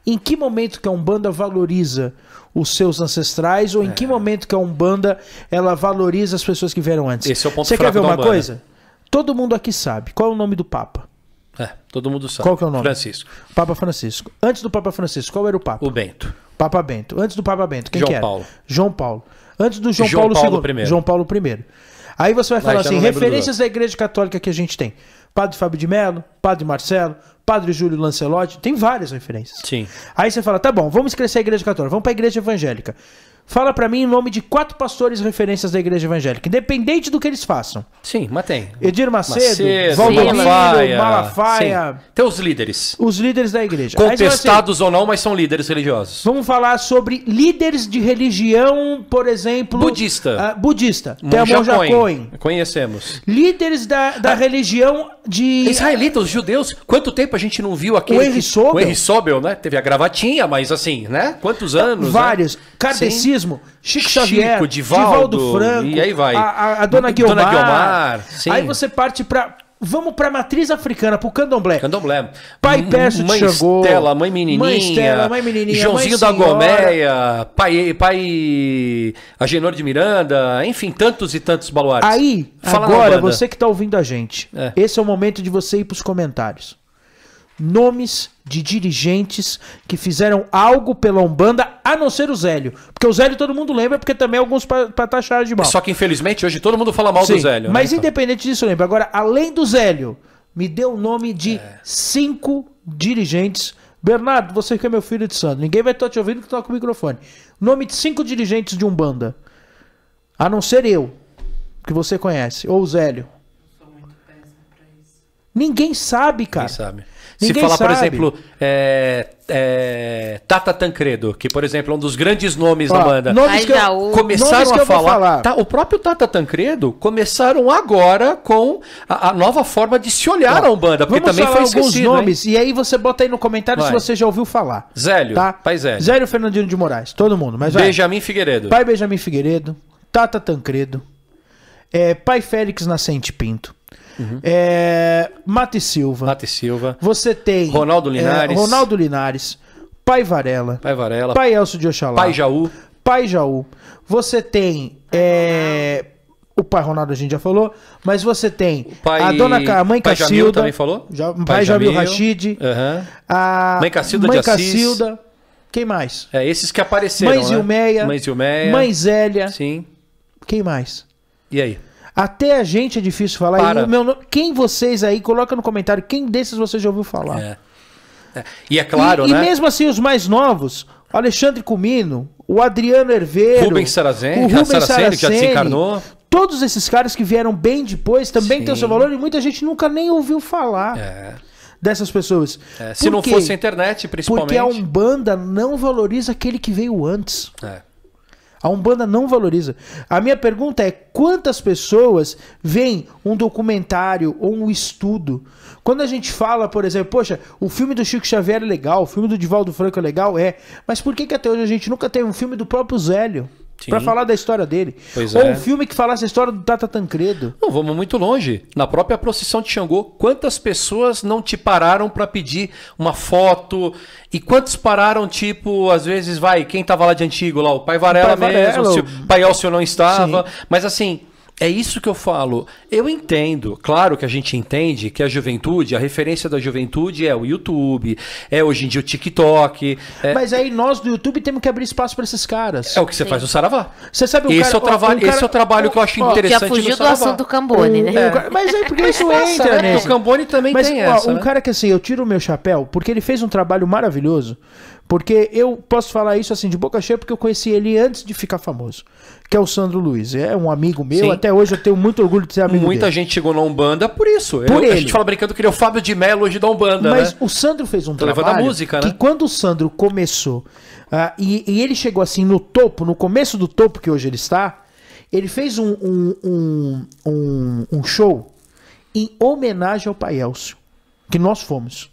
Em que momento que a Umbanda valoriza os seus ancestrais ou em é. que momento que a Umbanda ela valoriza as pessoas que vieram antes? Esse é o ponto Você quer ver uma coisa? Todo mundo aqui sabe. Qual é o nome do Papa? É, todo mundo sabe. Qual que é o nome? Francisco. Papa Francisco. Antes do Papa Francisco, qual era o Papa? O Bento. Papa Bento. Antes do Papa Bento, quem João que era? Paulo. João Paulo. Antes do João, João Paulo, Paulo II. João Paulo I. Aí você vai falar assim, referências da Igreja Católica que a gente tem. Padre Fábio de Mello, Padre Marcelo, Padre Júlio Lancelotti, tem várias referências. Sim. Aí você fala, tá bom, vamos crescer a Igreja Católica, vamos para a Igreja Evangélica. Fala para mim em nome de quatro pastores referências da igreja evangélica, independente do que eles façam. Sim, mas tem. Edir Macedo, Macedo Valdomiro, Malafaia. Malafaia tem os líderes. Os líderes da igreja. Contestados ou não, mas são líderes religiosos. Vamos falar sobre líderes de religião, por exemplo... Budista. Uh, budista. Monja tem a Conhecemos. Líderes da, da ah. religião de... Israelitas, os judeus. Quanto tempo a gente não viu aquele... O Henry Sobel. O Henry Sobel, né? Teve a gravatinha, mas assim, né? Quantos anos, né? Vários. Né? Espiritismo, Chico, Chico Divaldo, Divaldo Franco, e aí vai. A, a, a Dona Guilmar. Dona aí você parte para Vamos a matriz africana, o candomblé. Candomblé. Pai Perso mãe de Xangô. Estela, mãe menininha. Mãe Estela, mãe menininha. Joãozinho da Gomeia. Pai, pai Agenor de Miranda. Enfim, tantos e tantos baluartes. Aí, Fala agora, você que está ouvindo a gente. É. Esse é o momento de você ir para os comentários nomes de dirigentes que fizeram algo pela Umbanda, a não ser o Zélio. Porque o Zélio todo mundo lembra, porque também alguns para tá de mal. Só que infelizmente hoje todo mundo fala mal Sim, do Zélio. Né? Mas né? independente disso, lembra. Agora, além do Zélio, me deu o nome de é. cinco dirigentes. Bernardo, você que é meu filho de santo, ninguém vai estar tá te ouvindo que tá com o microfone. Nome de cinco dirigentes de Umbanda. A não ser eu, que você conhece, ou o Zélio. Ninguém sabe, cara. Ninguém sabe. Se falar, sabe. por exemplo, é, é, Tata Tancredo, que, por exemplo, é um dos grandes nomes da banda. Nomes que eu, começaram nomes que a falar. falar. Tá, o próprio Tata Tancredo começaram agora com a, a nova forma de se olhar Ó, a Umbanda, porque também foi alguns nomes. Hein? E aí você bota aí no comentário vai. se você já ouviu falar. Zélio, tá? pai Zélio. Zélio Fernandino de Moraes, todo mundo. Mas Benjamin Figueiredo. Pai Benjamin Figueiredo, Tata Tancredo, é, pai Félix Nascente Pinto. Uhum. É, Mate Silva. Mate Silva. Você tem. Ronaldo é, Linares. É, Ronaldo Linares. Pai Varela. Pai Varela. Pai Elcio de Oxalá. Pai Jaú. Pai Jaú. Você tem. É, o pai Ronaldo a gente já falou, mas você tem pai, a dona a mãe pai Cacilda. Jamil também falou? Já, pai, Jamil, Rachid. Uhum. A mãe Cacilda mãe de Cacilda. Quem mais? É, esses que apareceram. Mãe né? Zilmeia. Né? Mãe Zilmeia. Mãe Zélia. Sim. Quem mais? E aí? Até a gente é difícil falar. Para. Meu, quem vocês aí, coloca no comentário quem desses vocês já ouviu falar. É. É. E é claro, e, né? E mesmo assim, os mais novos, Alexandre Comino, o Adriano Herveiro, Rubens Saraceni, o Rubens Saraceni, Saraceni, que já desencarnou. Todos esses caras que vieram bem depois também Sim. têm o seu valor e muita gente nunca nem ouviu falar. É dessas pessoas. É, se Por não quê? fosse a internet, principalmente. Porque a Umbanda não valoriza aquele que veio antes. É. A Umbanda não valoriza. A minha pergunta é: quantas pessoas veem um documentário ou um estudo? Quando a gente fala, por exemplo, poxa, o filme do Chico Xavier é legal, o filme do Divaldo Franco é legal, é. Mas por que, que até hoje a gente nunca teve um filme do próprio Zélio? para falar da história dele. Pois Ou é. um filme que falasse a história do Tata Tancredo. Não, vamos muito longe. Na própria procissão de Xangô, quantas pessoas não te pararam para pedir uma foto? E quantos pararam, tipo, às vezes, vai, quem tava lá de antigo lá? O Pai Varela, o pai Varela mesmo, o Pai Elcio não estava. Sim. Mas assim, é isso que eu falo. Eu entendo, claro que a gente entende que a juventude, a referência da juventude é o YouTube, é hoje em dia o TikTok. É... Mas aí nós do YouTube temos que abrir espaço para esses caras. É o que você Sim. faz no Saravá. Você sabe o esse cara, é o trabalho, um cara... Esse é o trabalho que eu acho ó, interessante que fugiu no Saravá. do assunto do Cambone, né? É. Mas aí porque é. isso entra, né? O Cambone também Mas, tem ó, essa. Um né? cara que assim, eu tiro o meu chapéu porque ele fez um trabalho maravilhoso. Porque eu posso falar isso assim de boca cheia porque eu conheci ele antes de ficar famoso que é o Sandro Luiz. É um amigo meu, Sim. até hoje eu tenho muito orgulho de ser amigo Muita dele. gente chegou na Umbanda por isso. Por eu, ele. A gente fala brincando que ele é o Fábio de Mello hoje da Umbanda, Mas né? o Sandro fez um Tô trabalho música, né? que quando o Sandro começou uh, e, e, ele chegou assim no topo, no começo do topo que hoje ele está, ele fez um, um, um, um show em homenagem ao Pai Elcio, que nós fomos.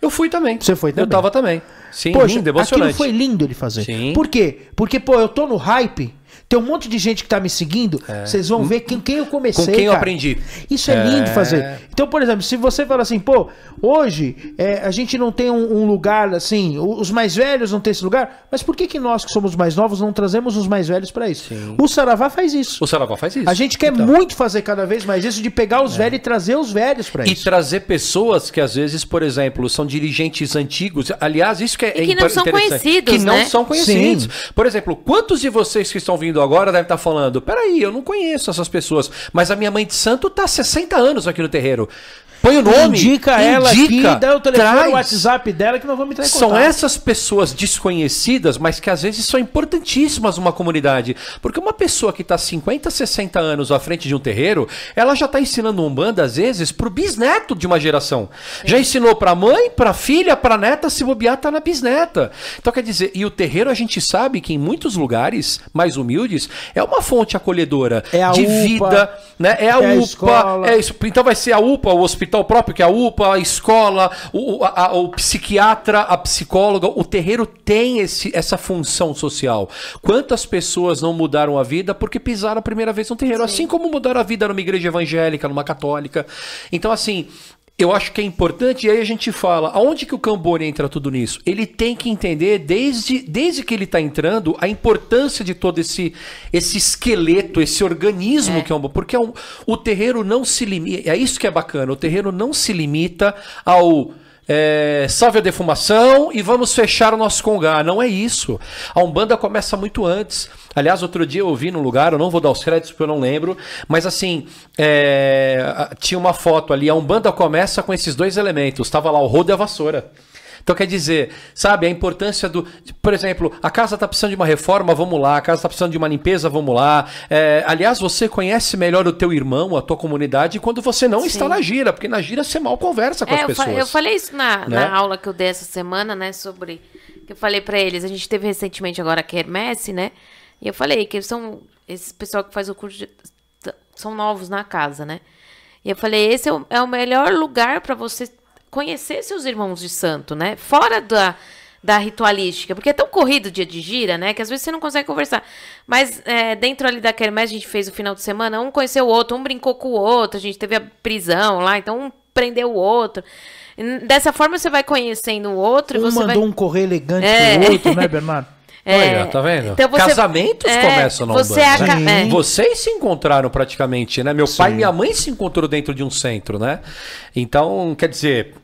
Eu fui também. Você foi também. Eu tava também. Sim, Poxa, lindo, emocionante. Aquilo foi lindo ele fazer. Sim. Por quê? Porque, pô, eu tô no hype tem um monte de gente que tá me seguindo, é. vocês é. vão ver com quem eu comecei. Com quem cara. eu aprendi. Isso é, é, lindo fazer. Então, por exemplo, se você fala assim, pô, hoje é, a gente não tem um, um, lugar assim, os mais velhos não têm esse lugar, mas por que, que nós que somos mais novos não trazemos os mais velhos para isso? Sim. O Saravá faz isso. O Saravá faz isso. A gente quer então. muito fazer cada vez mais isso, de pegar os é. velhos e trazer os velhos para isso. E trazer pessoas que às vezes, por exemplo, são dirigentes antigos. Aliás, isso que é e que não são conhecidos. Que né? não são conhecidos. Sim. Por exemplo, quantos de vocês que estão ouvindo agora deve estar tá falando: peraí, eu não conheço essas pessoas, mas a minha mãe de santo está há 60 anos aqui no terreiro. Põe o nome. Indica, indica ela indica, dá o telefone, traz. o WhatsApp dela que nós vamos entrar em São essas pessoas desconhecidas, mas que às vezes são importantíssimas numa comunidade. Porque uma pessoa que está 50, 60 anos à frente de um terreiro, ela já está ensinando um bando às vezes, para o bisneto de uma geração. Já ensinou para mãe, para filha, para neta, se bobear, tá na bisneta. Então quer dizer, e o terreiro a gente sabe que em muitos lugares mais humildes é uma fonte acolhedora é de UPA, vida, né? É a é UPA. A é isso. Então vai ser a UPA, o hospital hospital próprio, que é a UPA, a escola, o, a, a, o psiquiatra, a psicóloga, o terreiro tem esse, essa função social. Quantas pessoas não mudaram a vida porque pisaram a primeira vez no terreiro? Sim. Assim como mudaram a vida numa igreja evangélica, numa católica. Então, assim, eu acho que é importante, e aí a gente fala, aonde que o Cambori entra tudo nisso? Ele tem que entender, desde, desde que ele está entrando, a importância de todo esse, esse esqueleto, esse organismo é. que é um... Porque é um, o terreiro não se limita... É isso que é bacana, o terreiro não se limita ao é, salve a defumação e vamos fechar o nosso congá. Não é isso. A Umbanda começa muito antes. Aliás, outro dia eu vi num lugar, eu não vou dar os créditos porque eu não lembro, mas assim, é, tinha uma foto ali. A Umbanda começa com esses dois elementos. Estava lá o rodo e a vassoura. Então quer dizer, sabe, a importância do. Por exemplo, a casa está precisando de uma reforma, vamos lá, a casa está precisando de uma limpeza, vamos lá. É, aliás, você conhece melhor o teu irmão, a tua comunidade, quando você não Sim. está na gira, porque na gira você mal conversa com é, as pessoas. Eu, eu falei isso na, né? na aula que eu dei essa semana, né? Sobre. Que eu falei para eles, a gente teve recentemente agora a Kermesse, né? E eu falei que são. Esse pessoal que faz o curso de, são novos na casa, né? E eu falei, esse é o, é o melhor lugar para você conhecer seus irmãos de santo, né? Fora da, da ritualística, porque é tão corrido o dia de gira, né? Que às vezes você não consegue conversar. Mas é, dentro ali da quermesse, a gente fez o final de semana, um conheceu o outro, um brincou com o outro, a gente teve a prisão lá, então um prendeu o outro. Dessa forma você vai conhecendo o outro. Um mandou vai... um correio elegante é. pro outro, né, Bernardo? É, Olha, tá vendo? Então você- Casamentos é, comeaçam na você Umbanda, né? é. Vocês se encontraram praticamente, né? Meu pai e minha mãe se encontrou dentro de um centro, né? Então, quer dizer,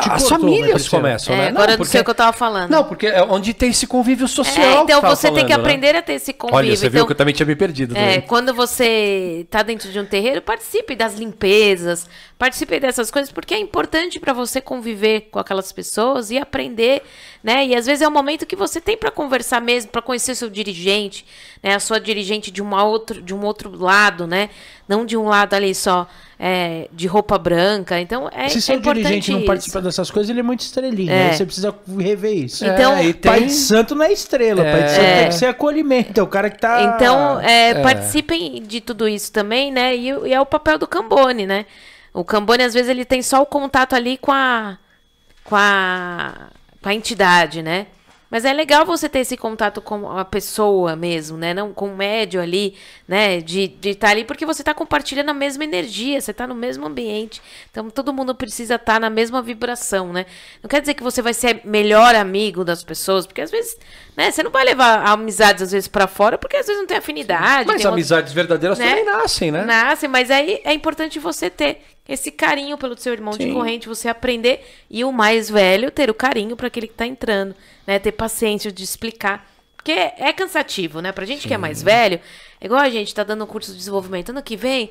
Te as cortou, famílias começam, É, né? agora eu não sei o que eu tava falando. Não, porque é onde tem esse convívio é, social. É, então você tem que né? aprender a ter esse convívio. Olha, você viu então que eu também tinha me perdido. É, né? quando você tá dentro de um terreiro, participe das limpezas, Participei dessas coisas porque é importante para você conviver com aquelas pessoas e aprender, né? E às vezes é o momento que você tem para conversar mesmo, para conhecer seu dirigente, né? A sua dirigente de uma outro, de um outro lado, né? Não de um lado ali só é, de roupa branca. Então é Se é seu dirigente não participa dessas coisas, ele é muito estrelinha. É. Né? Você precisa rever isso. Então, é, tem... Pai de santo não é estrela. Pai de santo é. tem que ser acolhimento. É o cara que tá. Então, é, participem de tudo isso também, né? E, e é o papel do Cambone, né? O Cambone, às vezes, ele tem só o contato ali com a, com a, com a entidade, né? Mas é legal você ter esse contato com a pessoa mesmo, né? Não com o médio ali, né? De estar de tá ali, porque você está compartilhando a mesma energia, você está no mesmo ambiente. Então todo mundo precisa estar tá na mesma vibração, né? Não quer dizer que você vai ser melhor amigo das pessoas, porque às vezes, né? Você não vai levar amizades às vezes para fora, porque às vezes não tem afinidade. Mas tem amizades outro, verdadeiras né? também nascem, né? Nascem, mas aí é importante você ter esse carinho pelo seu irmão Sim. de corrente, você aprender e o mais velho ter o carinho para aquele que está entrando, né? Ter paciência de explicar. Porque é cansativo, né? Pra gente Sim. que é mais velho, é igual a gente tá dando um curso de desenvolvimento ano que vem,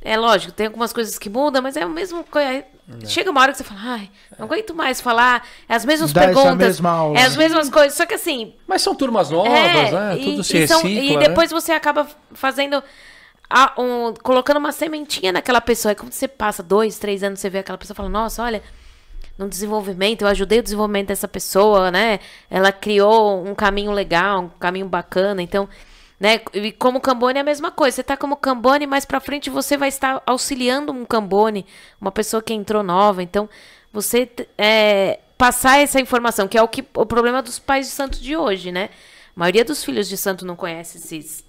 é lógico, tem algumas coisas que mudam, mas é o mesmo. É. Chega uma hora que você fala, ai, não é. aguento mais falar, é as mesmas Dá perguntas. Mesma é as né? mesmas coisas. Só que assim. Mas são turmas novas, é, né? Tudo e, se e, são, e né? depois né? você acaba fazendo a, um, colocando uma sementinha naquela pessoa. É como você passa dois, três anos, você vê aquela pessoa e fala, nossa, olha, no desenvolvimento, eu ajudei o desenvolvimento dessa pessoa, né? Ela criou um caminho legal, um caminho bacana, então... Né? E como Cambone é a mesma coisa. Você está como Cambone, mais para frente você vai estar auxiliando um Cambone, uma pessoa que entrou nova. Então, você é, passar essa informação, que é o que o problema dos pais de santo de hoje, né? A maioria dos filhos de santo não conhece esses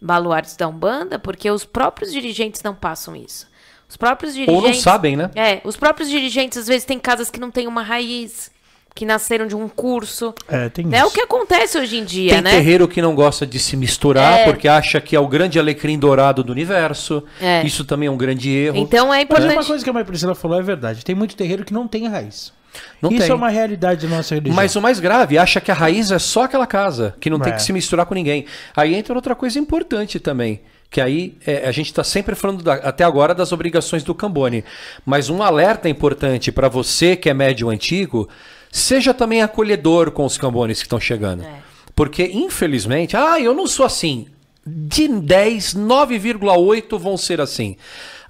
baluartes da Umbanda, porque os próprios dirigentes não passam isso. Os próprios dirigentes. Ou não sabem, né? É, os próprios dirigentes às vezes têm casas que não têm uma raiz, que nasceram de um curso. É, tem né? isso. É o que acontece hoje em dia, tem né? Tem terreiro que não gosta de se misturar é. porque acha que é o grande alecrim dourado do universo. É. Isso também é um grande erro. Então é importante. Mas uma coisa que a Maria Priscila falou é verdade. Tem muito terreiro que não tem raiz. Não Isso tem. é uma realidade da nossa religião. Mas o mais grave, acha que a raiz é só aquela casa, que não é. tem que se misturar com ninguém. Aí entra outra coisa importante também. Que aí é, a gente está sempre falando da, até agora das obrigações do Cambone. Mas um alerta importante para você que é médium antigo, seja também acolhedor com os Cambones que estão chegando. É. Porque, infelizmente, ah, eu não sou assim. De 10, 9,8 vão ser assim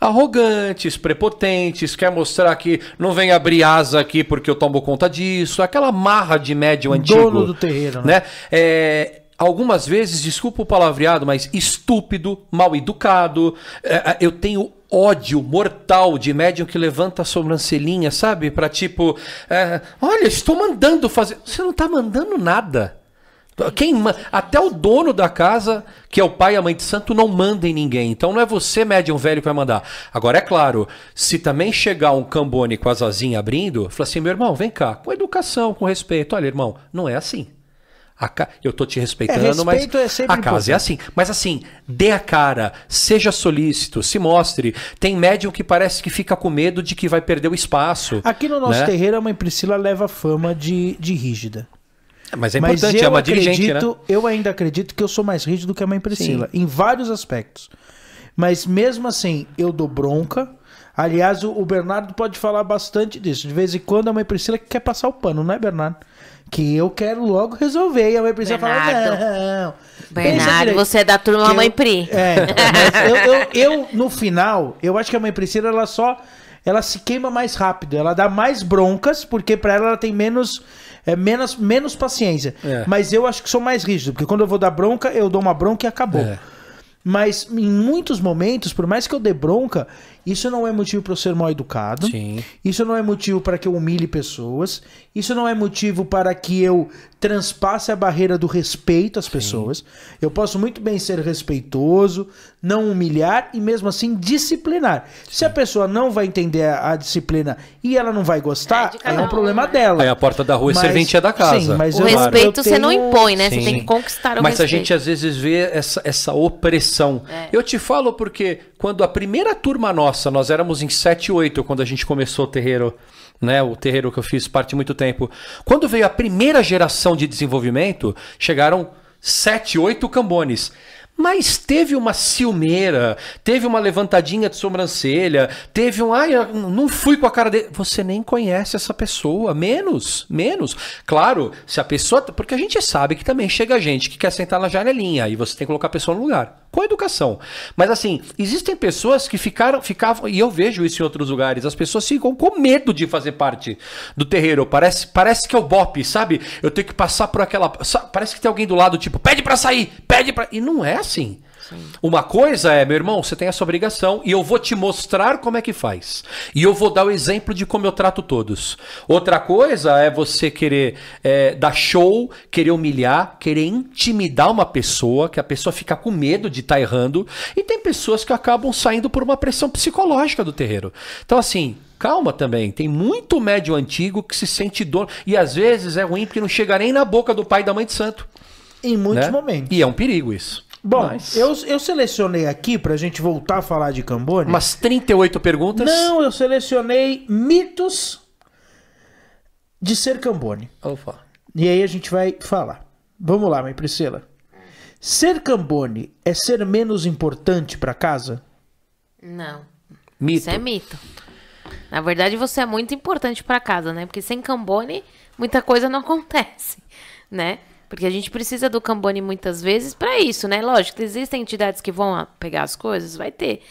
arrogantes, prepotentes, quer mostrar que não vem abrir asa aqui porque eu tomo conta disso, aquela marra de médium antigo. Dono do terreiro, né? né? É, algumas vezes, desculpa o palavreado, mas estúpido, mal educado. É, é, eu tenho ódio mortal de médium que levanta a sobrancelhinha, sabe? Para tipo, é, olha, estou mandando fazer. Você não está mandando nada. Quem Até o dono da casa, que é o pai e a mãe de santo, não mandem ninguém. Então não é você, médium velho, que vai mandar. Agora, é claro, se também chegar um cambone com as asinhas abrindo, fala assim, meu irmão, vem cá, com educação, com respeito. Olha, irmão, não é assim. Ca... Eu tô te respeitando, é, mas é a casa é importante. é assim. Mas assim, dê a cara, seja solícito, se mostre. Tem médium que parece que fica com medo de que vai perder o espaço. Aqui no nosso né? terreiro, a mãe Priscila leva fama de, de rígida. É, mas é mas importante, é uma acredito, dirigente, né? Eu ainda acredito que eu sou mais rígido que a mãe Priscila, Sim. em vários aspectos. Mas mesmo assim, eu dou bronca. Aliás, o Bernardo pode falar bastante disso. De vez em quando a mãe Priscila quer passar o pano, não é, Bernardo? Que eu quero logo resolver. E a mãe Priscila Bernardo, fala: Não. Bernardo, você é da turma Mãe Pri. É, mas eu, eu, eu, no final, eu acho que a mãe Priscila ela só ela se queima mais rápido, ela dá mais broncas, porque para ela ela tem menos é menos, menos paciência. É. Mas eu acho que sou mais rígido, porque quando eu vou dar bronca, eu dou uma bronca e acabou. É. Mas em muitos momentos, por mais que eu dê bronca, isso não é motivo para eu ser mal educado. Sim. Isso não é motivo para que eu humilhe pessoas. Isso não é motivo para que eu transpasse a barreira do respeito às Sim. pessoas. Eu posso muito bem ser respeitoso, não humilhar e mesmo assim disciplinar. Sim. Se a pessoa não vai entender a, a disciplina e ela não vai gostar, é, é um problema né? dela. Aí a porta da rua é serventia da casa. Sim, mas o eu, respeito eu tenho... você não impõe, né? Sim. Você tem que conquistar o mas respeito. Mas a gente às vezes vê essa, essa opressão. É. Eu te falo porque quando a primeira turma nossa nossa, nós éramos em 7, 8 quando a gente começou o terreiro, né? O terreiro que eu fiz parte muito tempo. Quando veio a primeira geração de desenvolvimento, chegaram 7, 8 cambones. Mas teve uma ciumeira, teve uma levantadinha de sobrancelha, teve um. Ai, eu não fui com a cara dele. Você nem conhece essa pessoa. Menos, menos. Claro, se a pessoa. Porque a gente sabe que também chega gente que quer sentar na janelinha, e você tem que colocar a pessoa no lugar com educação. Mas assim, existem pessoas que ficaram, ficavam, e eu vejo isso em outros lugares, as pessoas ficam com medo de fazer parte do terreiro. Parece, parece que é o bope, sabe? Eu tenho que passar por aquela. Parece que tem alguém do lado, tipo, pede para sair, pede para. E não é assim. Uma coisa é, meu irmão, você tem essa obrigação e eu vou te mostrar como é que faz. E eu vou dar o exemplo de como eu trato todos. Outra coisa é você querer é, dar show, querer humilhar, querer intimidar uma pessoa, que a pessoa fica com medo de estar tá errando. E tem pessoas que acabam saindo por uma pressão psicológica do terreiro. Então, assim, calma também. Tem muito médio antigo que se sente dono. E às vezes é ruim porque não chega nem na boca do pai e da mãe de santo. Em muitos né? momentos. E é um perigo isso. Bom, eu, eu selecionei aqui, pra gente voltar a falar de Cambônia... Umas 38 perguntas? Não, eu selecionei mitos de ser Cambone. Opa. E aí a gente vai falar. Vamos lá, mãe Priscila. Ser Cambone é ser menos importante para casa? Não. Mito. Isso é mito. Na verdade, você é muito importante para casa, né? Porque sem Cambone, muita coisa não acontece, né? Porque a gente precisa do Cambone muitas vezes para isso, né? Lógico, existem entidades que vão pegar as coisas, vai ter.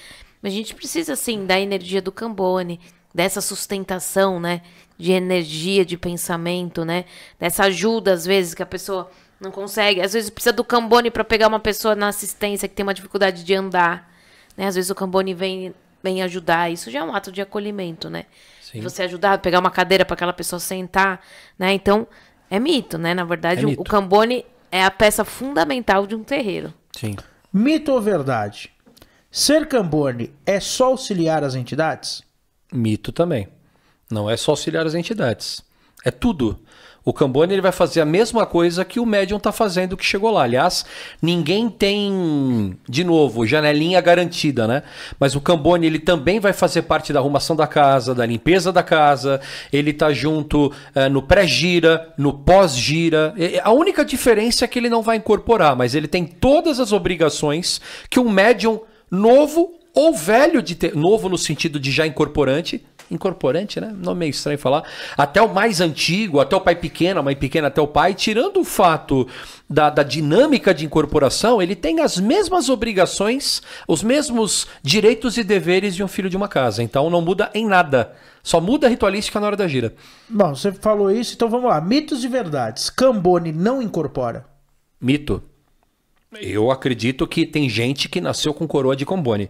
Mas a gente precisa, assim, da energia do Cambone, dessa sustentação, né? De energia, de pensamento, né? Dessa ajuda, às vezes, que a pessoa não consegue. Às vezes precisa do Cambone para pegar uma pessoa na assistência que tem uma dificuldade de andar. Né? Às vezes o Cambone vem, vem ajudar. Isso já é um ato de acolhimento, né? Sim. Você ajudar, pegar uma cadeira para aquela pessoa sentar, né? Então, é mito, né? Na verdade, é o, o cambone é a peça fundamental de um terreiro. Sim. Mito ou verdade? Ser cambone é só auxiliar as entidades? Mito também. Não é só auxiliar as entidades. É tudo. O Cambone ele vai fazer a mesma coisa que o médium está fazendo que chegou lá. Aliás, ninguém tem, de novo, janelinha garantida, né? Mas o Cambone ele também vai fazer parte da arrumação da casa, da limpeza da casa. Ele tá junto é, no pré-gira, no pós-gira. A única diferença é que ele não vai incorporar, mas ele tem todas as obrigações que um médium novo ou velho de ter, novo no sentido de já incorporante incorporante, né? Não é meio estranho falar. Até o mais antigo, até o pai pequeno, a mãe pequena até o pai, tirando o fato da, da dinâmica de incorporação, ele tem as mesmas obrigações, os mesmos direitos e deveres de um filho de uma casa. Então não muda em nada. Só muda a ritualística na hora da gira. Bom, você falou isso, então vamos lá. Mitos e verdades. Cambone não incorpora. Mito. Eu acredito que tem gente que nasceu com coroa de Cambone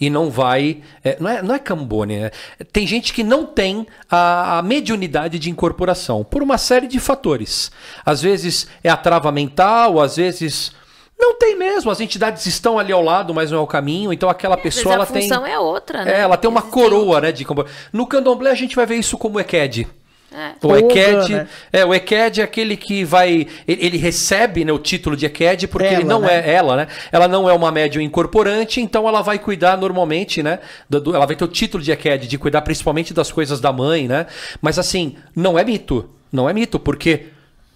e não vai. É, não, é, não é Cambone, né? Tem gente que não tem a, a, mediunidade de incorporação por uma série de fatores. Às vezes é a trava mental, às vezes. Não tem mesmo, as entidades estão ali ao lado, mas não é o caminho, então aquela pessoa ela tem. A função é outra, né? É, ela tem uma coroa, né, de Cambone. No candomblé a gente vai ver isso como ECAD. É. O ECAD, né? é, o ECAD é aquele que vai. Ele recebe né, o título de ECAD porque ela, ele não né? é ela, né? Ela não é uma médium incorporante, então ela vai cuidar normalmente, né? Do, do, ela vai ter o título de ECAD, de cuidar principalmente das coisas da mãe, né? Mas assim, não é mito. Não é mito, porque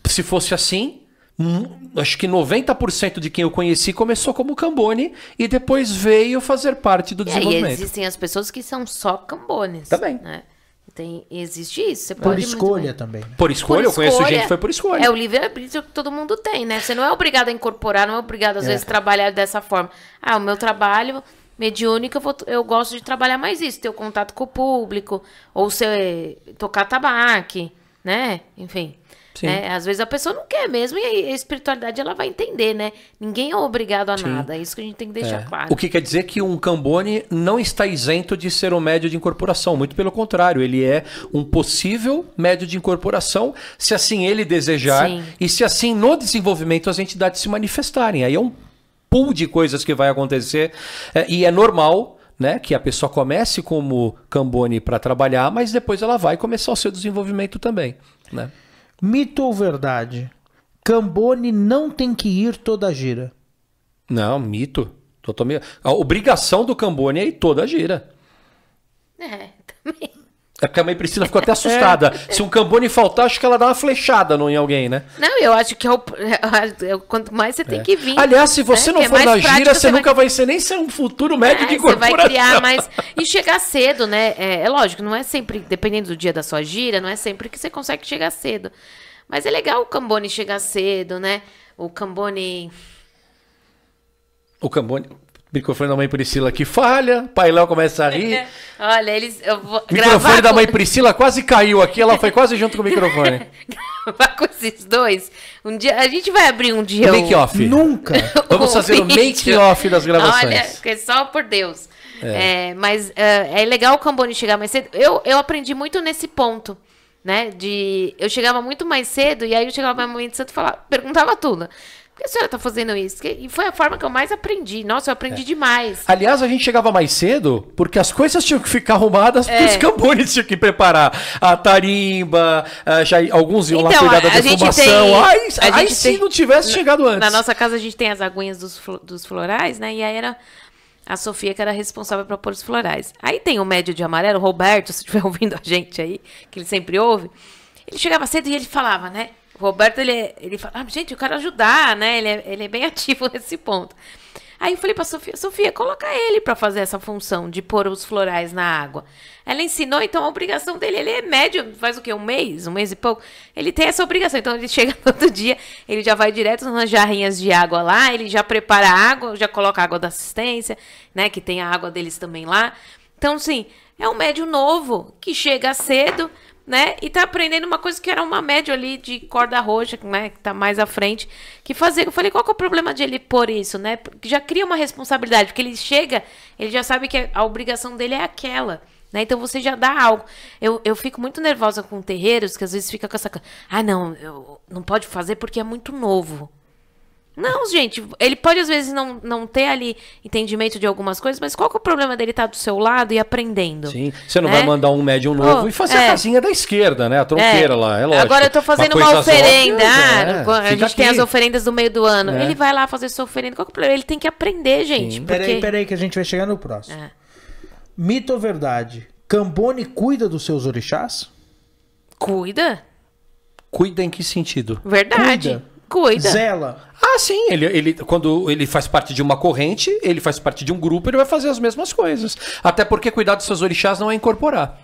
se fosse assim, hum, acho que 90% de quem eu conheci começou como cambone e depois veio fazer parte do desenvolvimento. É, e existem as pessoas que são só cambones. Também. Né? Tem, existe isso. Você por escolha também. Né? Por escolha, por eu escolha, conheço gente que foi por escolha. É o livre-arbítrio que todo mundo tem, né? Você não é obrigado a incorporar, não é obrigado, às é. vezes, a trabalhar dessa forma. Ah, o meu trabalho mediúnico, eu, vou, eu gosto de trabalhar mais isso, ter o contato com o público, ou ser, tocar tabaque, né? Enfim. Né? Às vezes a pessoa não quer mesmo e a espiritualidade ela vai entender, né? Ninguém é obrigado a Sim. nada. É isso que a gente tem que deixar é. claro. O que quer dizer que um Cambone não está isento de ser um médio de incorporação. Muito pelo contrário, ele é um possível médio de incorporação, se assim ele desejar Sim. e se assim no desenvolvimento as entidades se manifestarem. Aí é um pool de coisas que vai acontecer é, e é normal. Né? Que a pessoa comece como Cambone para trabalhar, mas depois ela vai começar o seu desenvolvimento também. Né? Mito ou verdade? Cambone não tem que ir toda gira. Não, mito. Totalmente. A obrigação do Cambone é ir toda gira. É, também. A Camei Priscila ficou até assustada. Se um cambone faltar, acho que ela dá uma flechada no, em alguém, né? Não, eu acho que é o, é quanto mais você tem é. que vir. Aliás, se você né? não é for na gira, você, nunca vai... vai... ser nem ser um futuro ah, médico de corporação. Você vai criar mais... E chegar cedo, né? É, é, lógico, não é sempre... Dependendo do dia da sua gira, não é sempre que você consegue chegar cedo. Mas é legal o cambone chegar cedo, né? O cambone... O cambone... Microfone da mãe Priscila que falha, Pai Léo começa a rir. Olha, eles. Eu vou microfone com... da mãe Priscila quase caiu aqui, ela foi quase junto com o microfone. gravar com esses dois. Um dia a gente vai abrir um dia. Make off. Nunca. Vamos fazer o um make off das gravações. Olha, é só por Deus. É. É, mas é, é legal o Cambone chegar mais cedo. Eu, eu aprendi muito nesse ponto, né? De eu chegava muito mais cedo e aí eu chegava mais cedo e falava, perguntava tudo que a senhora está fazendo isso? E foi a forma que eu mais aprendi. Nossa, eu aprendi é. demais. Aliás, a gente chegava mais cedo porque as coisas tinham que ficar arrumadas porque é. os cambones tinham que preparar. A tarimba, a, já, alguns iam então, lá cuidar da defumação. Tem, ai, ai se não tivesse na, chegado antes. Na nossa casa a gente tem as aguinhas dos, dos florais, né? E aí era a Sofia que era responsável para pôr os florais. Aí tem o médio de amarelo, o Roberto, se estiver ouvindo a gente aí, que ele sempre ouve. Ele chegava cedo e ele falava, né? O Roberto, ele, ele fala, ah, gente, eu quero ajudar, né? Ele é, ele é bem ativo nesse ponto. Aí eu falei pra Sofia, Sofia, coloca ele para fazer essa função de pôr os florais na água. Ela ensinou, então a obrigação dele, ele é médio, faz o quê? Um mês, um mês e pouco. Ele tem essa obrigação, então ele chega no outro dia, ele já vai direto nas jarrinhas de água lá, ele já prepara a água, já coloca a água da assistência, né, que tem a água deles também lá. Então, sim, é um médio novo que chega cedo, né? E tá aprendendo uma coisa que era uma média ali de corda roxa, né? Que tá mais à frente. Que fazer. Eu falei, qual que é o problema de ele pôr isso, né? Porque já cria uma responsabilidade. Porque ele chega, ele já sabe que é, a obrigação dele é aquela. Né? Então você já dá algo. Eu, eu fico muito nervosa com terreiros que às vezes fica com essa. Ah, não, eu, não pode fazer porque é muito novo. Não, gente, ele pode às vezes não, não ter ali entendimento de algumas coisas, mas qual que é o problema dele estar tá do seu lado e aprendendo? Sim, você não né? vai mandar um médium novo oh, e fazer é. a casinha da esquerda, né? A tronqueira é. lá, é lógico. Agora eu tô fazendo uma, uma oferenda. É, ah, é. a gente aqui. tem as oferendas do meio do ano. É. Ele vai lá fazer sua oferenda. Qual que é o problema? Ele tem que aprender, gente. Porque... Peraí, peraí, que a gente vai chegar no próximo. É. Mito ou verdade? Cambone cuida dos seus orixás? Cuida? Cuida em que sentido? Verdade. Cuida. Cuida. Zela. Ah, sim. Ele, ele, quando ele faz parte de uma corrente, ele faz parte de um grupo, ele vai fazer as mesmas coisas. Até porque cuidar dos seus orixás não é incorporar.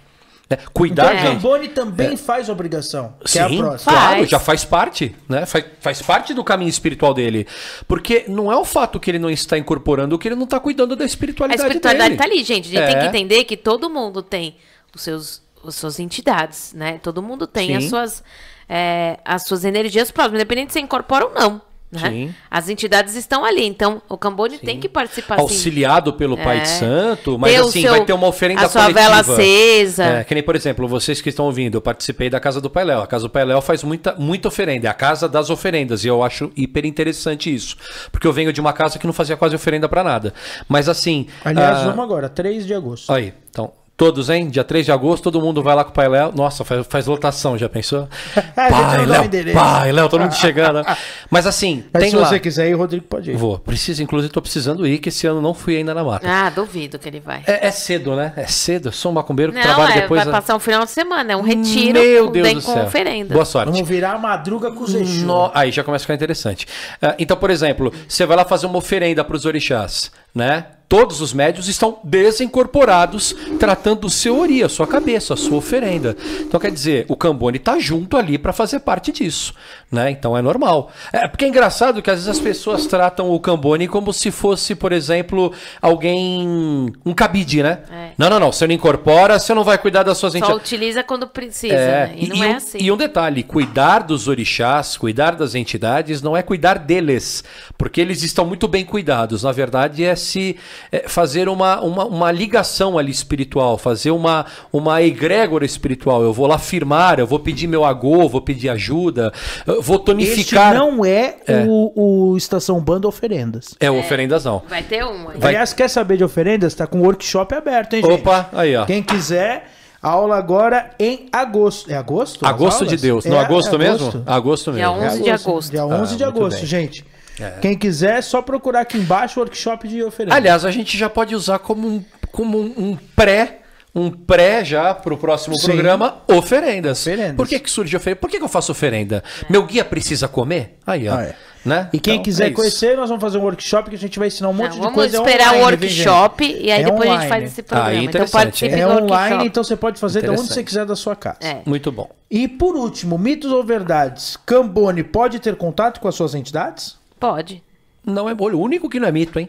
Né? Cuidar, então, gente. O Cambone também é. faz obrigação. É sim, é claro, já faz parte, né? Faz, faz parte do caminho espiritual dele. Porque não é o fato que ele não está incorporando, que ele não está cuidando da espiritualidade dele. A espiritualidade dele. tá ali, gente. A gente é. tem que é. entender que todo mundo tem os seus, as suas entidades, né? Todo mundo tem Sim. as suas é, as suas energias próximas, independente se incorpora ou não. Né? As entidades estão ali, então o Cambone tem que participar. Auxiliado pelo é. Pai é. Santo, mas assim, seu, vai ter uma oferenda a sua coletiva. vela acesa. É, que nem, por exemplo, vocês que estão ouvindo, eu participei da Casa do Pai Léo. A Casa do Pai Léo faz muita, muita oferenda, é a Casa das Oferendas, e eu acho hiper interessante isso. Porque eu venho de uma casa que não fazia quase oferenda para nada. Mas assim... Aliás, ah, vamos agora, 3 de agosto. Aí, então... Todos, hein? Dia 3 de agosto, todo mundo vai lá com o Pai Léo. Nossa, faz, faz lotação, já pensou? pai, tá Léo, pai, Léo, todo mundo chegando. Mas assim, Mas tem se lá. você quiser ir, o Rodrigo pode ir. Vou. Preciso, inclusive, tô precisando ir, que esse ano não fui ainda na mata. Ah, duvido que ele vai. É, é cedo, né? É cedo. sou um macumbeiro que não, trabalha é, depois. Vai a... Né? passar um final de semana, é um retiro. Meu Deus do céu. Conferenda. Boa sorte. Vamos virar a madruga com os Exu. No... Aí já começa a ficar interessante. Uh, então, por exemplo, você vai lá fazer uma oferenda para os orixás, né? Todos os médios estão desincorporados, tratando o seu ori, a sua cabeça, a sua oferenda. Então, quer dizer, o Cambone está junto ali para fazer parte disso. Né? Então, é normal. É porque é engraçado que às vezes as pessoas tratam o Cambone como se fosse, por exemplo, alguém. um cabide, né? É. Não, não, não. Você não incorpora, você não vai cuidar das suas entidades. Só utiliza quando precisa. É. Né? E, e não e é um, assim. E um detalhe: cuidar dos orixás, cuidar das entidades, não é cuidar deles. Porque eles estão muito bem cuidados. Na verdade, é se é, fazer uma, uma, uma ligação ali espiritual, fazer uma, uma egrégora espiritual. Eu vou lá firmar, eu vou pedir meu agô, vou pedir ajuda, vou tonificar. Este não é, é. O, o, Estação Banda Oferendas. É, o Oferendas não. Vai ter uma. Vai... Aliás, quer saber de oferendas? está com workshop aberto, hein, gente? Opa, aí, ó. Quem quiser. Aula agora em agosto. É agosto? Agosto de Deus. No é agosto, é agosto, mesmo? Agosto mesmo. Dia 11 de agosto. Dia 11 ah, de agosto, gente. É. Quem quiser, é só procurar aqui embaixo o workshop de oferenda. Aliás, a gente já pode usar como um, como um pré um pré já para o próximo Sim. programa, oferendas. oferendas. Por que, que surge oferenda? Por que, que eu faço oferenda? Meu guia precisa comer? Aí, ó. Ah, é. né? E quem então, quiser é conhecer, nós vamos fazer um workshop que a gente vai ensinar um monte Não, de coisa. Vamos esperar online, o né, workshop e aí é depois online. a gente faz esse programa. Ah, então é online, então você pode fazer de onde você quiser da sua casa. É. Muito bom. E por último, mitos ou verdades? Cambone pode ter contato com as suas entidades? Pode. Não é o único que não é mito, hein?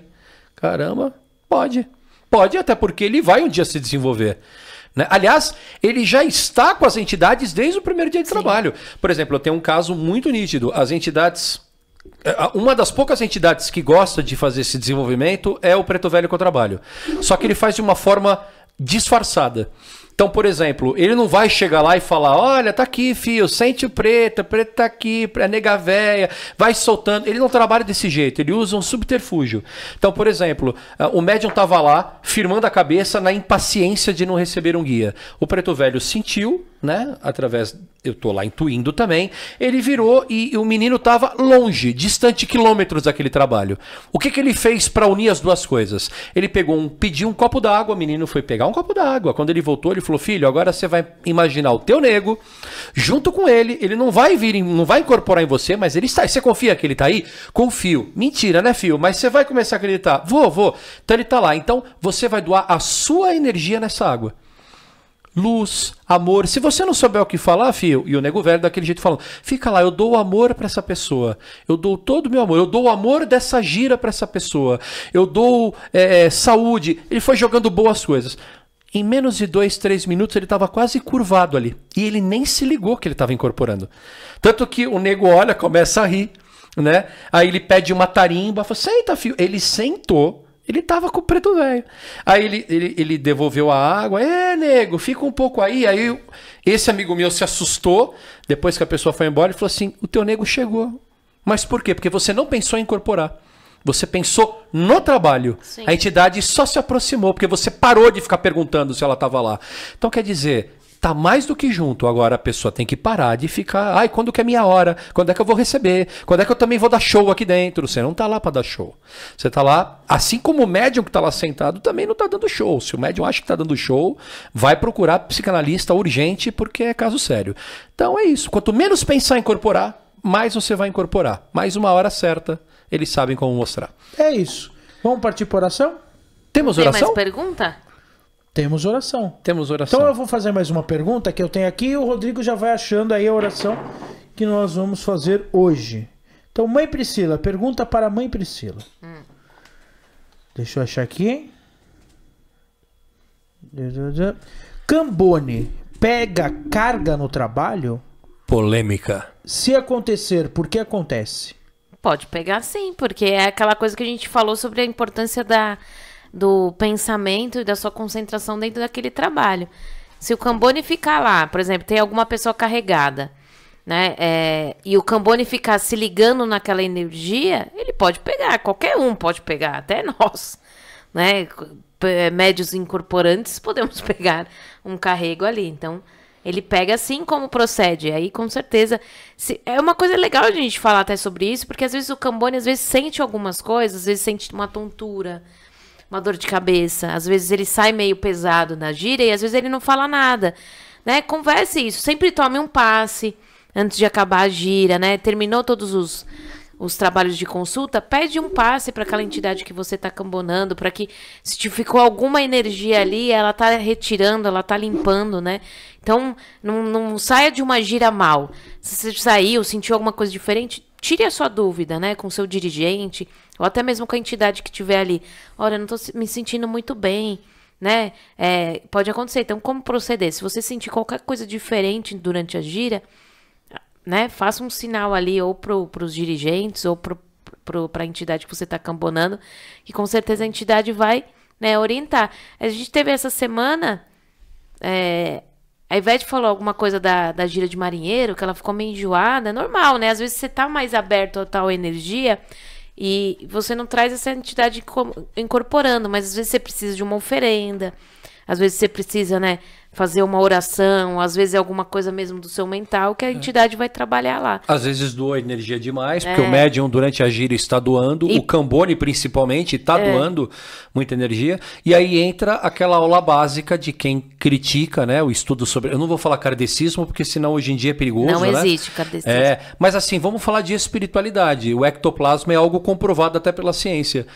Caramba, pode. Pode, até porque ele vai um dia se desenvolver. Né? Aliás, ele já está com as entidades desde o primeiro dia de Sim. trabalho. Por exemplo, eu tenho um caso muito nítido. As entidades. Eh, uma das poucas entidades que gosta de fazer esse desenvolvimento é o preto velho com o trabalho. Só que ele faz de uma forma disfarçada. Então, por exemplo, ele não vai chegar lá e falar: olha, tá aqui, fio, sente o preto, o preto tá aqui, é nega véia, vai soltando. Ele não trabalha desse jeito, ele usa um subterfúgio. Então, por exemplo, ah, o médium tava lá, firmando a cabeça na impaciência de não receber um guia. O preto velho sentiu, né, através eu tô lá intuindo também, ele virou e, e o menino estava longe, distante quilômetros daquele trabalho. O que, que ele fez para unir as duas coisas? Ele pegou um, pediu um copo d'água, o menino foi pegar um copo d'água. Quando ele voltou, ele falou: "Filho, agora você vai imaginar o teu nego junto com ele, ele não vai vir, não vai incorporar em você, mas ele está. Você confia que ele está aí? Confio. Mentira, né, filho? Mas você vai começar a acreditar. Vou, vou. Então ele está lá. Então você vai doar a sua energia nessa água luz, amor. Se você não souber o que falar, filho, e o nego velho daquele jeito falando, fica lá, eu dou amor para essa pessoa, eu dou todo o meu amor, eu dou o amor dessa gira para essa pessoa, eu dou é, é, saúde. Ele foi jogando boas coisas. Em menos de dois, três minutos ele estava quase curvado ali. E ele nem se ligou que ele estava incorporando. Tanto que o nego olha, começa a rir, né? Aí ele pede uma tarimba, fala, senta, filho. Ele sentou ele tava com o preto velho. Aí ele, ele, ele, devolveu a água. É, nego, fica um pouco aí. Aí esse amigo meu se assustou. Depois que a pessoa foi embora, ele falou assim: o teu nego chegou. Mas por quê? Porque você não pensou em incorporar. Você pensou no trabalho. Sim. A entidade só se aproximou, porque você parou de ficar perguntando se ela estava lá. Então, quer dizer, tá mais do que junto. Agora a pessoa tem que parar de ficar, ai, quando que é minha hora? Quando é que eu vou receber? Quando é que eu também vou dar show aqui dentro? Você não tá lá para dar show. Você tá lá, assim como o médium que tá lá sentado também não tá dando show. Se o médium acha que tá dando show, vai procurar psicanalista urgente porque é caso sério. Então é isso. Quanto menos pensar em incorporar, mais você vai incorporar. Mais uma hora certa, eles sabem como mostrar. É isso. Vamos partir para oração? Temos oração? Tem mais pergunta? Temos oração. Temos oração. Então eu vou fazer mais uma pergunta que eu tenho aqui e o Rodrigo já vai achando aí a oração que nós vamos fazer hoje. Então, mãe Priscila, pergunta para a mãe Priscila. Hum. Deixa eu achar aqui. Cambone pega carga no trabalho? Polêmica. Se acontecer, por que acontece? Pode pegar sim, porque é aquela coisa que a gente falou sobre a importância da do pensamento e da sua concentração dentro daquele trabalho. Se o Cambone ficar lá, por exemplo, tem alguma pessoa carregada, né? É, e o Cambone ficar se ligando naquela energia, ele pode pegar, qualquer um pode pegar, até nós, né? É, médios incorporantes podemos pegar um carrego ali. Então, ele pega assim como procede. Aí, com certeza. Se, é uma coisa legal a gente falar até sobre isso, porque às vezes o Cambone às vezes sente algumas coisas, às vezes sente uma tontura, uma dor de cabeça. Às vezes ele sai meio pesado na gira e às vezes ele não fala nada. Né? Converse isso. Sempre tome um passe antes de acabar a gira, né? Terminou todos os, os trabalhos de consulta, pede um passe para aquela entidade que você está cambonando, para que se te ficou alguma energia ali, ela tá retirando, ela tá limpando, né? Então, não, não saia de uma gira mal. Se você saiu, sentiu alguma coisa diferente, tire a sua dúvida, né, com seu dirigente, ou até mesmo com a entidade que tiver ali. Olha, não estou me sentindo muito bem, né? É, pode acontecer. Então, como proceder? Se você sentir qualquer coisa diferente durante a gira, né, faça um sinal ali ou para os dirigentes ou para a entidade que você está cambonando, que com certeza a entidade vai né, orientar. A gente teve essa semana é, a Ivete falou alguma coisa da, da gira de marinheiro, que ela ficou meio enjoada. É normal, né? Às vezes você tá mais aberto a tal energia e você não traz essa entidade incorporando, mas às vezes você precisa de uma oferenda, às vezes você precisa, né, fazer uma oração, às vezes é alguma coisa mesmo do seu mental que a é. entidade vai trabalhar lá. Às vezes doa energia demais, porque é. o médium durante a gira está doando, e... o Cambone principalmente está é. doando muita energia, e aí entra aquela aula básica de quem critica, né, o estudo sobre, eu não vou falar cardecismo porque senão hoje em dia é perigoso, Não né? existe cardecismo. É, mas assim, vamos falar de espiritualidade. O ectoplasma é algo comprovado até pela ciência.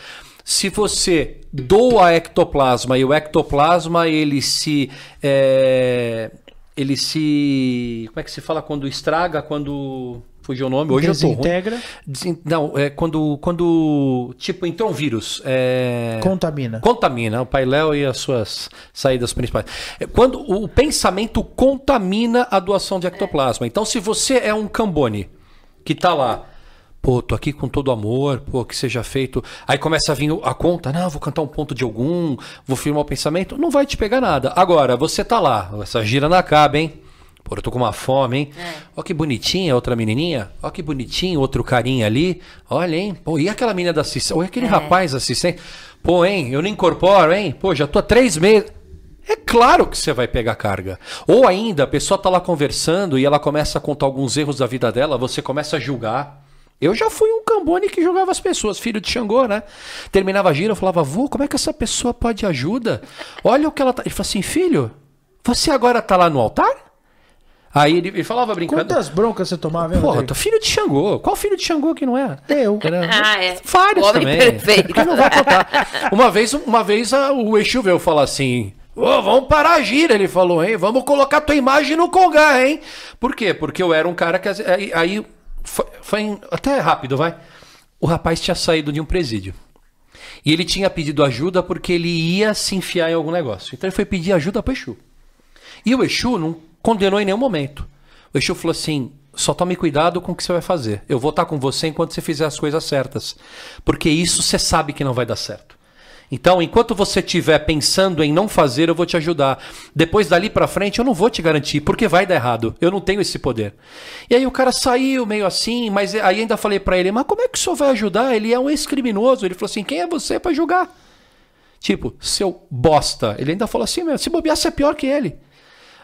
Se você doa ectoplasma e o ectoplasma ele se é, ele se como é que se fala quando estraga quando fugiu o nome hoje desintegra eu tô não é quando quando tipo então um vírus é, contamina contamina o painel e as suas saídas principais é, quando o pensamento contamina a doação de ectoplasma então se você é um cambone que está lá pô, tô aqui com todo amor, pô, que seja feito. Aí começa a vir a conta, não, vou cantar um ponto de algum, vou firmar o pensamento, não vai te pegar nada. Agora, você tá lá, essa gira não acaba, hein? Pô, eu tô com uma fome, hein? É. Ó que bonitinha outra menininha. Ó que bonitinho outro carinha ali. Olha, hein? Pô, e aquela menina da assistência? Ou aquele é. rapaz assistente? Pô, hein? Eu não incorporo, hein? Pô, já tô há três meses. É claro que você vai pegar carga. Ou ainda, a pessoa tá lá conversando e ela começa a contar alguns erros da vida dela, você começa a julgar. Eu já fui um cambone que jogava as pessoas, filho de Xangô, né? Terminava a gira, eu falava, vô, como é que essa pessoa pode ajuda? Olha o que ela tá. Ele falou assim, filho, você agora tá lá no altar? Aí ele, ele, falava brincando. Quantas broncas você tomava? Hein, Porra, filho de Xangô. Qual filho de Xangô que não é? Eu. Era... Ah, é. Vários Homem também. Perfeito. Que não vai contar. Uma vez, uma vez a, ah, o Exu veio falar assim. Oh, vamos parar a gira, ele falou, hein? Vamos colocar tua imagem no Congá, hein? Por quê? Porque eu era um cara que. Aí, aí foi, foi até rápido, vai. O rapaz tinha saído de um presídio. E ele tinha pedido ajuda porque ele ia se enfiar em algum negócio. Então ele foi pedir ajuda para o Exu. E o Exu não condenou em nenhum momento. O Exu falou assim: só tome cuidado com o que você vai fazer. Eu vou estar com você enquanto você fizer as coisas certas. Porque isso você sabe que não vai dar certo. Então, enquanto você estiver pensando em não fazer, eu vou te ajudar. Depois dali para frente, eu não vou te garantir, porque vai dar errado. Eu não tenho esse poder. E aí o cara saiu meio assim, mas aí ainda falei para ele: "Mas como é que o senhor vai ajudar? Ele é um ex-criminoso". Ele falou assim: "Quem é você para julgar?" Tipo, seu bosta. Ele ainda falou assim: se bobear, você é pior que ele".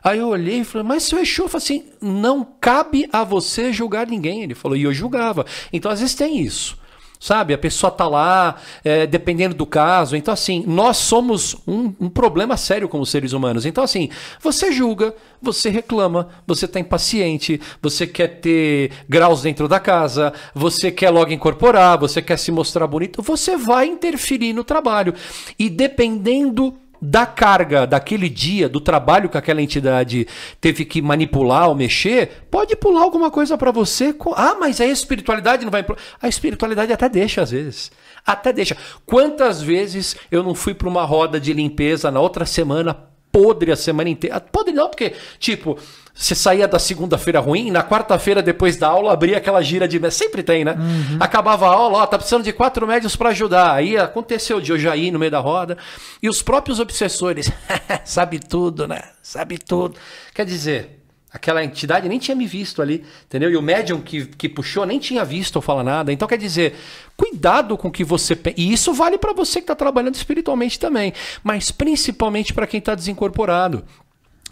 Aí eu olhei e falei, mas seu Exu, falei assim, não cabe a você julgar ninguém. Ele falou, e eu julgava. Então às vezes tem isso. Sabe? A pessoa tá lá, é, dependendo do caso. Então, assim, nós somos um, um, problema sério como seres humanos. Então, assim, você julga, você reclama, você tá impaciente, você quer ter graus dentro da casa, você quer logo incorporar, você quer se mostrar bonito, você vai interferir no trabalho. E dependendo da carga daquele dia, do trabalho que aquela entidade teve que manipular ou mexer, pode pular alguma coisa para você. Ah, mas a espiritualidade não vai. A espiritualidade até deixa às vezes. Até deixa. Quantas vezes eu não fui para uma roda de limpeza na outra semana, podre a semana inteira? Podre não, porque, tipo, você saía da segunda-feira ruim, na quarta-feira, depois da aula, abria aquela gira de. Sempre tem, né? Uhum. Acabava a aula, ó, tá precisando de quatro médios para ajudar. Aí aconteceu de eu já ir no meio da roda. E os próprios obsessores, sabe tudo, né? Sabe tudo. Quer dizer, aquela entidade nem tinha me visto ali, entendeu? E o médium que, que puxou nem tinha visto ou fala nada. Então, quer dizer, cuidado com o que você. E isso vale para você que está trabalhando espiritualmente também, mas principalmente para quem está desincorporado.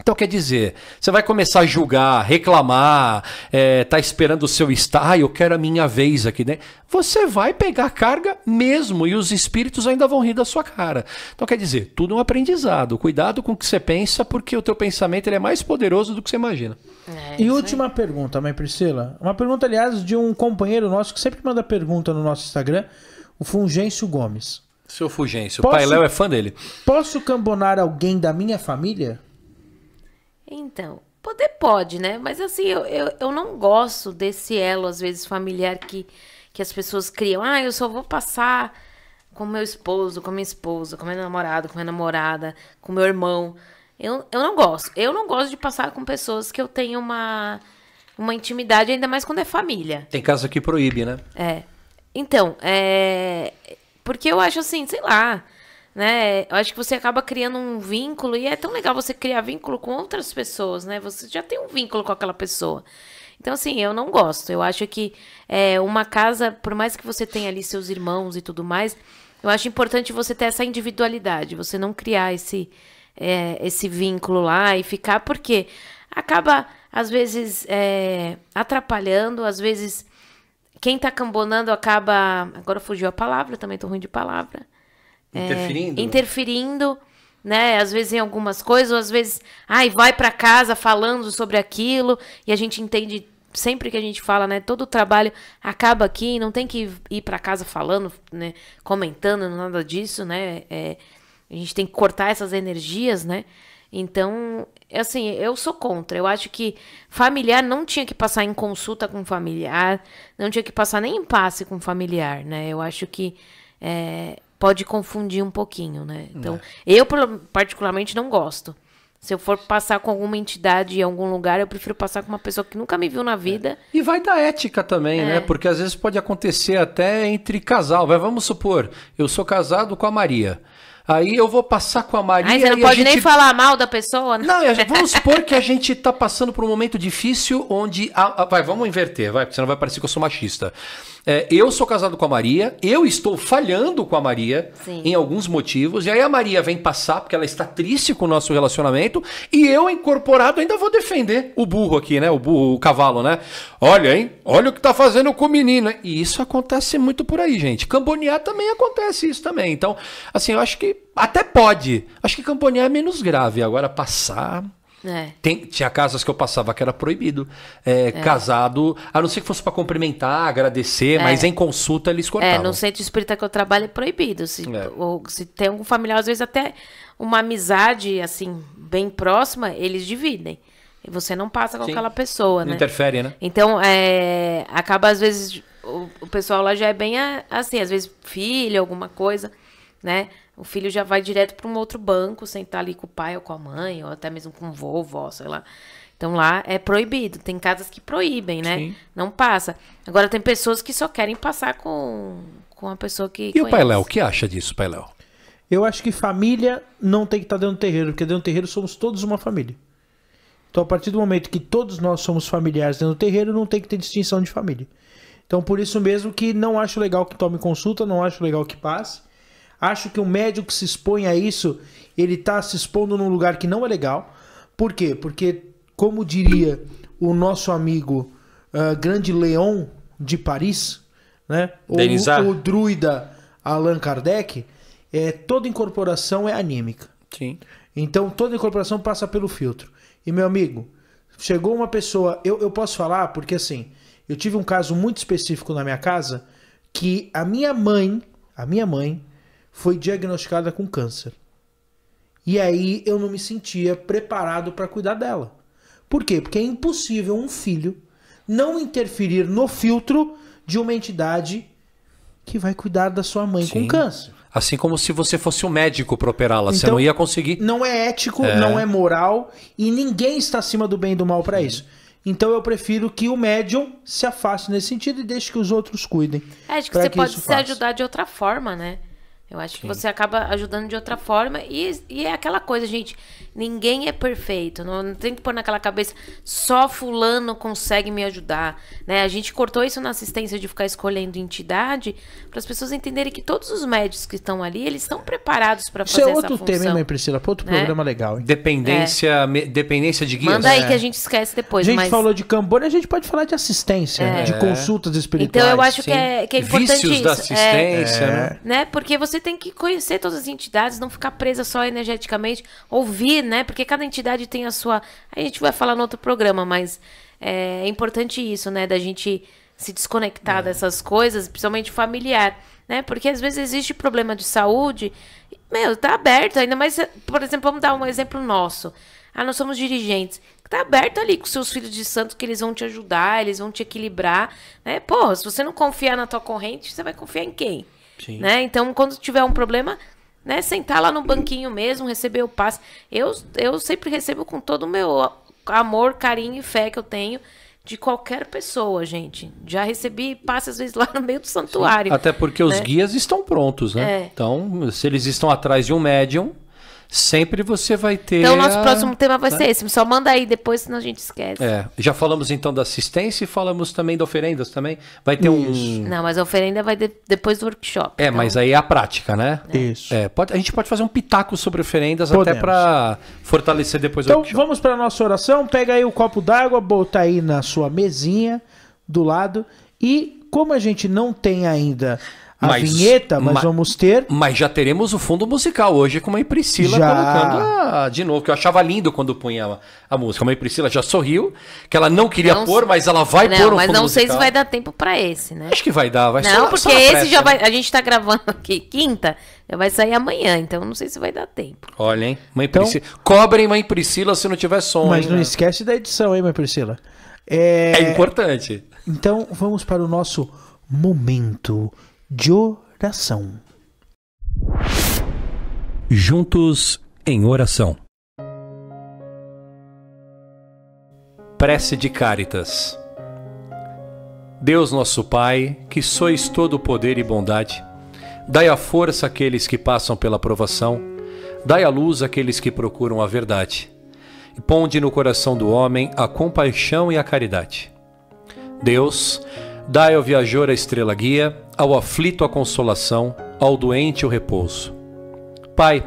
Então, quer dizer, você vai começar a julgar, reclamar, é, tá esperando o seu estar, ah, eu quero a minha vez aqui, né? Você vai pegar carga mesmo e os espíritos ainda vão rir da sua cara. Então, quer dizer, tudo é um aprendizado. Cuidado com o que você pensa, porque o teu pensamento ele é mais poderoso do que você imagina. É, e última aí. pergunta, mãe Priscila. Uma pergunta, aliás, de um companheiro nosso que sempre manda pergunta no nosso Instagram, o Fungêncio Gomes. Seu Fugêncio, o Pai Léo é fã dele. Posso cambonar alguém da minha família? Então, poder pode, né? Mas assim, eu, eu, eu, não gosto desse elo, às vezes, familiar que, que as pessoas criam. Ah, eu só vou passar com meu esposo, com minha esposa, com meu namorado, com minha namorada, com meu irmão. Eu, eu não gosto. Eu não gosto de passar com pessoas que eu tenho uma, uma intimidade, ainda mais quando é família. Tem caso que proíbe, né? É. Então, é. Porque eu acho assim, sei lá né? Eu acho que você acaba criando um vínculo e é tão legal você criar vínculo com outras pessoas, né? Você já tem um vínculo com aquela pessoa. Então, assim, eu não gosto. Eu acho que é, uma casa, por mais que você tenha ali seus irmãos e tudo mais, eu acho importante você ter essa individualidade, você não criar esse, é, esse vínculo lá e ficar, porque acaba, às vezes, é, atrapalhando, às vezes, quem tá cambonando acaba. Agora fugiu a palavra, também tô ruim de palavra é, interferindo? É, interferindo, né? Às vezes em algumas coisas, ou às vezes, ai, vai para casa falando sobre aquilo, e a gente entende sempre que a gente fala, né? Todo o trabalho acaba aqui, não tem que ir para casa falando, né? Comentando, nada disso, né? É, a gente tem que cortar essas energias, né? Então, é assim, eu sou contra. Eu acho que familiar não tinha que passar em consulta com familiar, não tinha que passar nem em passe com familiar, né? Eu acho que é, pode confundir um pouquinho, né? né. Então, é. eu particularmente não gosto. Se eu for passar com alguma entidade em algum lugar, eu prefiro passar com uma pessoa que nunca me viu na é. vida. É. E vai da ética também, é. né? Porque às vezes pode acontecer até entre casal. Vai, vamos supor, eu sou casado com a Maria. Aí eu vou passar com a Maria. Mas você não pode gente... nem falar mal da pessoa, né? Não, vamos supor que a gente está passando por um momento difícil onde. A... Vai, vamos inverter, vai, porque senão vai parecer que eu sou machista. É, eu sou casado com a Maria, eu estou falhando com a Maria Sim. em alguns motivos, e aí a Maria vem passar porque ela está triste com o nosso relacionamento, e eu, incorporado, ainda vou defender o burro aqui, né? O burro, o cavalo, né? Olha, hein? Olha o que tá fazendo com o menino. E isso acontece muito por aí, gente. Cambonear também acontece isso também. Então, assim, eu acho que até pode. Acho que camponear é menos grave. Agora, passar é. Tem, tinha casas que eu passava que era proibido. É, é. Casado, a não ser que fosse para cumprimentar, agradecer, é. mas em consulta eles é, cortavam. É, no centro espírita que eu trabalho é proibido. Se, é. ou, se tem um familiar, às vezes até uma amizade, assim, bem próxima, eles dividem. E você não passa com Sim. aquela pessoa, né? Interfere, né? Então, é, acaba às vezes... O, o pessoal lá já é bem assim, às vezes filho, alguma coisa, né? O filho já vai direto para um outro banco, sentar ali com o pai ou com a mãe, ou até mesmo com o vovô, sei lá. Então lá é proibido. Tem casas que proíbem, né? Sim. Não passa. Agora tem pessoas que só querem passar com, com a pessoa que. E conhece. o Pai Léo, o que acha disso, Pai Léo? Eu acho que família não tem que estar tá dentro do terreiro, porque dentro do terreiro somos todos uma família. Então, a partir do momento que todos nós somos familiares dentro do terreiro, não tem que ter distinção de família. Então, por isso mesmo que não acho legal que tome consulta, não acho legal que passe. Acho que o médico que se expõe a isso, ele está se expondo num lugar que não é legal. Por quê? Porque, como diria o nosso amigo uh, Grande Leon de Paris, né? Ou, o, druida Allan Kardec, é, toda incorporação é anímica. Sim. Então toda incorporação passa pelo filtro. E meu amigo, chegou uma pessoa, eu, eu posso falar porque assim, eu tive um caso muito específico na minha casa que a minha mãe, a minha mãe, foi diagnosticada com câncer. E aí eu não me sentia preparado para cuidar dela. Por quê? Porque é impossível um filho não interferir no filtro de uma entidade que vai cuidar da sua mãe Sim. com câncer. Assim como se você fosse um médico para operá-la, então, você não ia conseguir. Não é ético, é... não é moral e ninguém está acima do bem e do mal para isso. Então eu prefiro que o médium se afaste nesse sentido e deixe que os outros cuidem. É, acho que você que pode se faça. ajudar de outra forma, né? Eu acho Sim. que você acaba ajudando de outra forma. E, e é aquela coisa, gente. Ninguém é perfeito. Não, não, tem que pôr naquela cabeça só fulano consegue me ajudar. Né? A gente cortou isso na assistência de ficar escolhendo entidade para as pessoas entenderem que todos os médicos que estão ali, eles estão preparados para fazer isso. é outro tema, hein, Priscila? Pra outro né? programa legal. Hein? Dependência, é. dependência de guias. Manda aí é. que a gente esquece depois. A gente mas... falou de Cambônia, a gente pode falar de assistência, é. né? de é. consultas espirituais. Então eu acho que é, que é, importante Vícios isso. da é. assistência, né? né? Porque você tem que conhecer todas as entidades, não ficar presa só energeticamente, ouvir né? Porque cada entidade tem a sua. A gente vai falar no outro programa, mas é importante isso, né? Da gente se desconectar é. dessas coisas, principalmente familiar, né? Porque às vezes existe problema de saúde, meu, tá aberto ainda mais, por exemplo, vamos dar um exemplo nosso. Ah, nós somos dirigentes. Tá aberto ali com seus filhos de santo que eles vão te ajudar, eles vão te equilibrar, né? Pô, se você não confiar na tua corrente, você vai confiar em quem? Sim. Né? Então, quando tiver um problema, né, sentar lá no banquinho mesmo, receber o passe. Eu, eu sempre recebo com todo o meu amor, carinho e fé que eu tenho de qualquer pessoa, gente. Já recebi passe às vezes lá no meio do santuário. Sim, até porque né? os guias estão prontos, né? É. Então, se eles estão atrás de um médium, Sempre você vai ter. Então, o nosso a... próximo tema vai né? ser esse. Só manda aí depois, senão a gente esquece. É. Já falamos então da assistência e falamos também da oferendas também. Vai ter Isso. um. Não, mas a oferenda vai de... depois do workshop. É, então... mas aí é a prática, né? É. Isso. É, pode... A gente pode fazer um pitaco sobre oferendas Podemos. até para fortalecer depois então, o workshop. Então, vamos para nossa oração. Pega aí o copo d'água, bota aí na sua mesinha do lado. E como a gente não tem ainda a mas, vinheta, mas, mas, vamos ter. Mas já teremos o fundo musical hoje com a Mãe Priscila já. colocando de novo, que eu achava lindo quando punha a, a música. A Mãe Priscila já sorriu, que ela não queria não, pôr, mas ela vai não, pôr um fundo musical. Mas não sei se vai dar tempo para esse, né? Acho que vai dar, vai Não, só, porque só esse pressa, já né? vai. A gente tá gravando aqui quinta, já vai sair amanhã, então não sei se vai dar tempo. Olha, hein? Mãe então, Priscila. Cobrem Mãe Priscila se não tiver som. Mas não né? esquece da edição, hein, Mãe Priscila? É... é importante. Então vamos para o nosso momento de oração. Juntos em oração. Prece de Caritas. Deus nosso Pai, que sois todo poder e bondade, dai a força àqueles que passam pela provação, dai a luz àqueles que procuram a verdade, e ponde no coração do homem a compaixão e a caridade. Deus, Dai ao viajor a estrela guia, ao aflito a consolação, ao doente o repouso. Pai,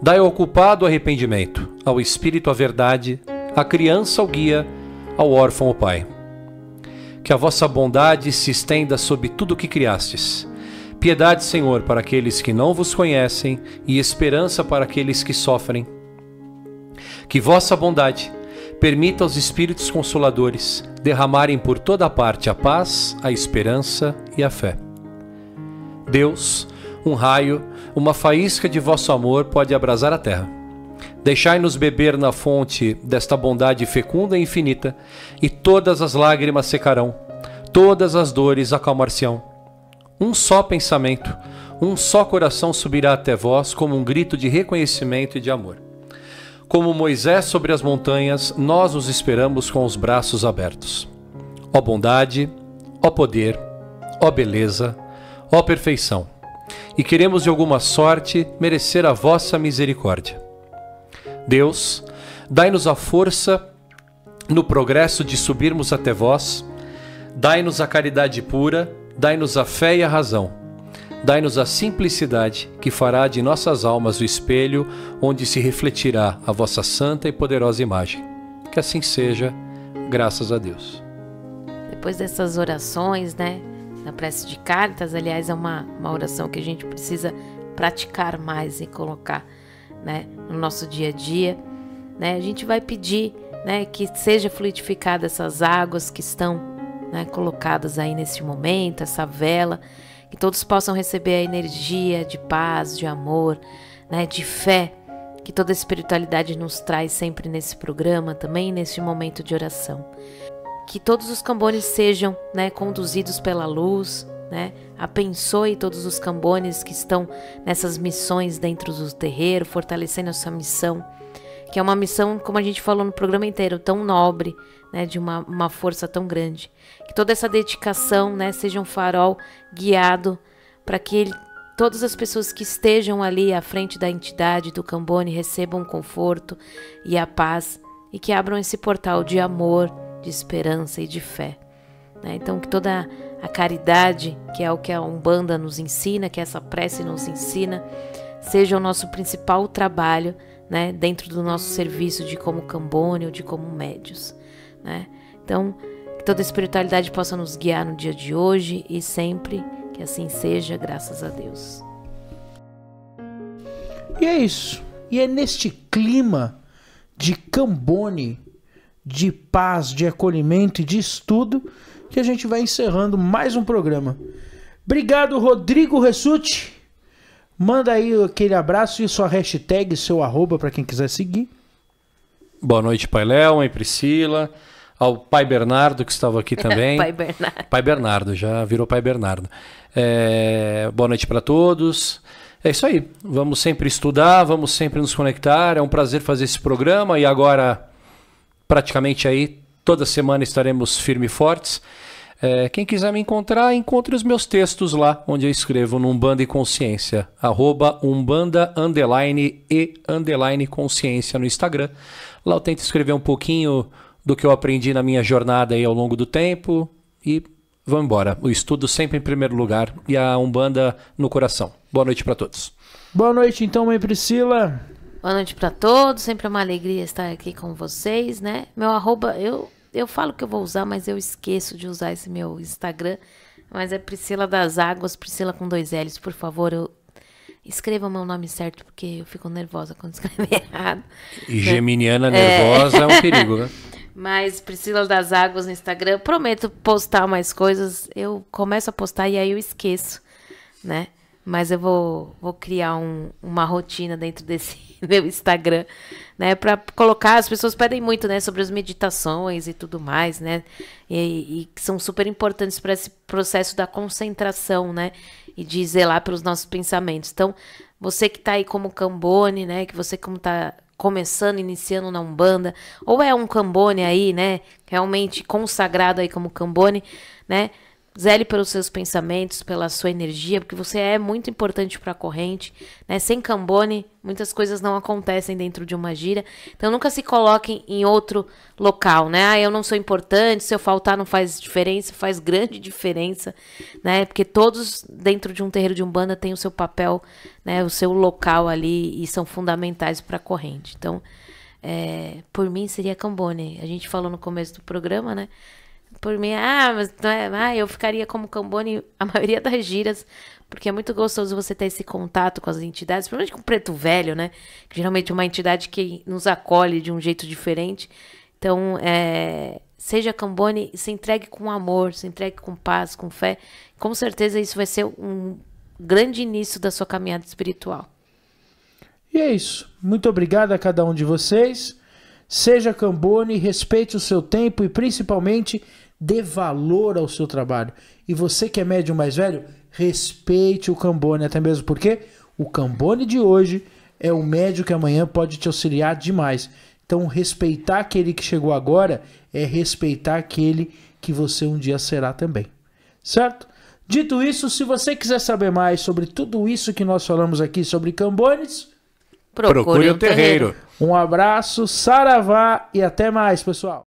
dai ao culpado o arrependimento, ao espírito a verdade, à criança o guia, ao órfão o pai. Que a vossa bondade se estenda sobre tudo o que criastes. Piedade, Senhor, para aqueles que não vos conhecem e esperança para aqueles que sofrem. Que vossa bondade Permita aos Espíritos Consoladores derramarem por toda parte a paz, a esperança e a fé. Deus, um raio, uma faísca de vosso amor pode abrasar a terra. Deixai-nos beber na fonte desta bondade fecunda e infinita, e todas as lágrimas secarão, todas as dores acalmar-se-ão. Um só pensamento, um só coração subirá até vós como um grito de reconhecimento e de amor. Como Moisés sobre as montanhas, nós os esperamos com os braços abertos. Ó bondade, ó poder, ó beleza, ó perfeição. E queremos de alguma sorte merecer a vossa misericórdia. Deus, dai-nos a força no progresso de subirmos até vós, dai-nos a caridade pura, dai-nos a fé e a razão Dai-nos a simplicidade que fará de nossas almas o espelho onde se refletirá a vossa santa e poderosa imagem. Que assim seja, graças a Deus. Depois dessas orações, né? Na prece de cartas, aliás, é uma, uma oração que a gente precisa praticar mais e colocar né, no nosso dia a dia. Né? A gente vai pedir né, que seja fluidificada essas águas que estão né, colocadas aí neste momento, essa vela que todos possam receber a energia de paz, de amor, né, de fé que toda a espiritualidade nos traz sempre nesse programa, também nesse momento de oração. Que todos os cambones sejam né, conduzidos pela luz, né? Abençoe todos os cambones que estão nessas missões dentro do terreiro, fortalecendo a sua missão, que é uma missão, como a gente falou no programa inteiro, tão nobre, né, de uma, uma força tão grande. Que toda essa dedicação né, seja um farol guiado para que ele, todas as pessoas que estejam ali à frente da entidade do Cambone recebam conforto e a paz e que abram esse portal de amor, de esperança e de fé. Né? Então, que toda a caridade, que é o que a Umbanda nos ensina, que essa prece nos ensina, seja o nosso principal trabalho né, dentro do nosso serviço de como Cambone ou de como médios né? Então, que toda espiritualidade possa nos guiar no dia de hoje e sempre que assim seja, graças a Deus. E é isso. E é neste clima de cambone, de paz, de acolhimento e de estudo que a gente vai encerrando mais um programa. Obrigado, Rodrigo Ressuti. Manda aí aquele abraço e sua hashtag, seu arroba para quem quiser seguir. Boa noite, Pai Léo e Priscila ao pai Bernardo, que estava aqui também. pai Bernardo. Pai Bernardo, já virou pai Bernardo. É, boa noite para todos. É isso aí. Vamos sempre estudar, vamos sempre nos conectar. É um prazer fazer esse programa e agora, praticamente aí, toda semana estaremos firme e fortes. É, quem quiser me encontrar, encontre os meus textos lá, onde eu escrevo no Umbanda e Consciência, arroba Umbanda underline e underline Consciência no Instagram. Lá eu tento escrever um pouquinho do que eu aprendi na minha jornada aí ao longo do tempo e vamos embora. O estudo sempre em primeiro lugar e a Umbanda no coração. Boa noite para todos. Boa noite então, mãe Priscila. Boa noite para todos. Sempre uma alegria estar aqui com vocês, né? Meu arroba, eu eu falo que eu vou usar, mas eu esqueço de usar esse meu Instagram. Mas é Priscila das Águas, Priscila com dois L's, por favor. Eu escreva meu nome certo, porque eu fico nervosa quando escrevo errado. E geminiana é. nervosa é, é um perigo, né? Mas Priscila das Águas no Instagram. Prometo postar mais coisas. Eu começo a postar e aí eu esqueço, né? Mas eu vou, vou criar um, uma rotina dentro desse meu Instagram, né? Para colocar, as pessoas pedem muito, né? Sobre as meditações e tudo mais, né? E, que são super importantes para esse processo da concentração, né? E de zelar pelos nossos pensamentos. Então, você que está aí como Cambone, né? Que você como tá começando, iniciando na Umbanda, ou é um Cambone aí, né? Realmente consagrado aí como Cambone, né? Zele pelos seus pensamentos, pela sua energia, porque você é muito importante para a corrente, né? Sem Cambone, muitas coisas não acontecem dentro de uma gira. Então nunca se coloquem em outro local, né? Ah, eu não sou importante, se eu faltar não faz diferença, faz grande diferença, né? Porque todos dentro de um terreiro de Umbanda têm o seu papel, né, o seu local ali e são fundamentais para a corrente. Então, é, por mim seria Cambone. A gente falou no começo do programa, né? por mim, ah, mas não é, ah, eu ficaria como Cambone a maioria das giras, porque é muito gostoso você ter esse contato com as entidades, principalmente com o preto velho, né? Que geralmente é uma entidade que nos acolhe de um jeito diferente. Então, é, seja Cambone, se entregue com amor, se entregue com paz, com fé. Com certeza isso vai ser um grande início da sua caminhada espiritual. E é isso. Muito obrigado a cada um de vocês. Seja Cambone, respeite o seu tempo e principalmente dê valor ao seu trabalho. E você que é médium mais velho, respeite o Cambone, até mesmo porque o Cambone de hoje é o médium que amanhã pode te auxiliar demais. Então, respeitar aquele que chegou agora é respeitar aquele que você um dia será também. Certo? Dito isso, se você quiser saber mais sobre tudo isso que nós falamos aqui sobre Cambones, procure, procure o terreiro. terreiro. Um abraço, saravá e até mais, pessoal.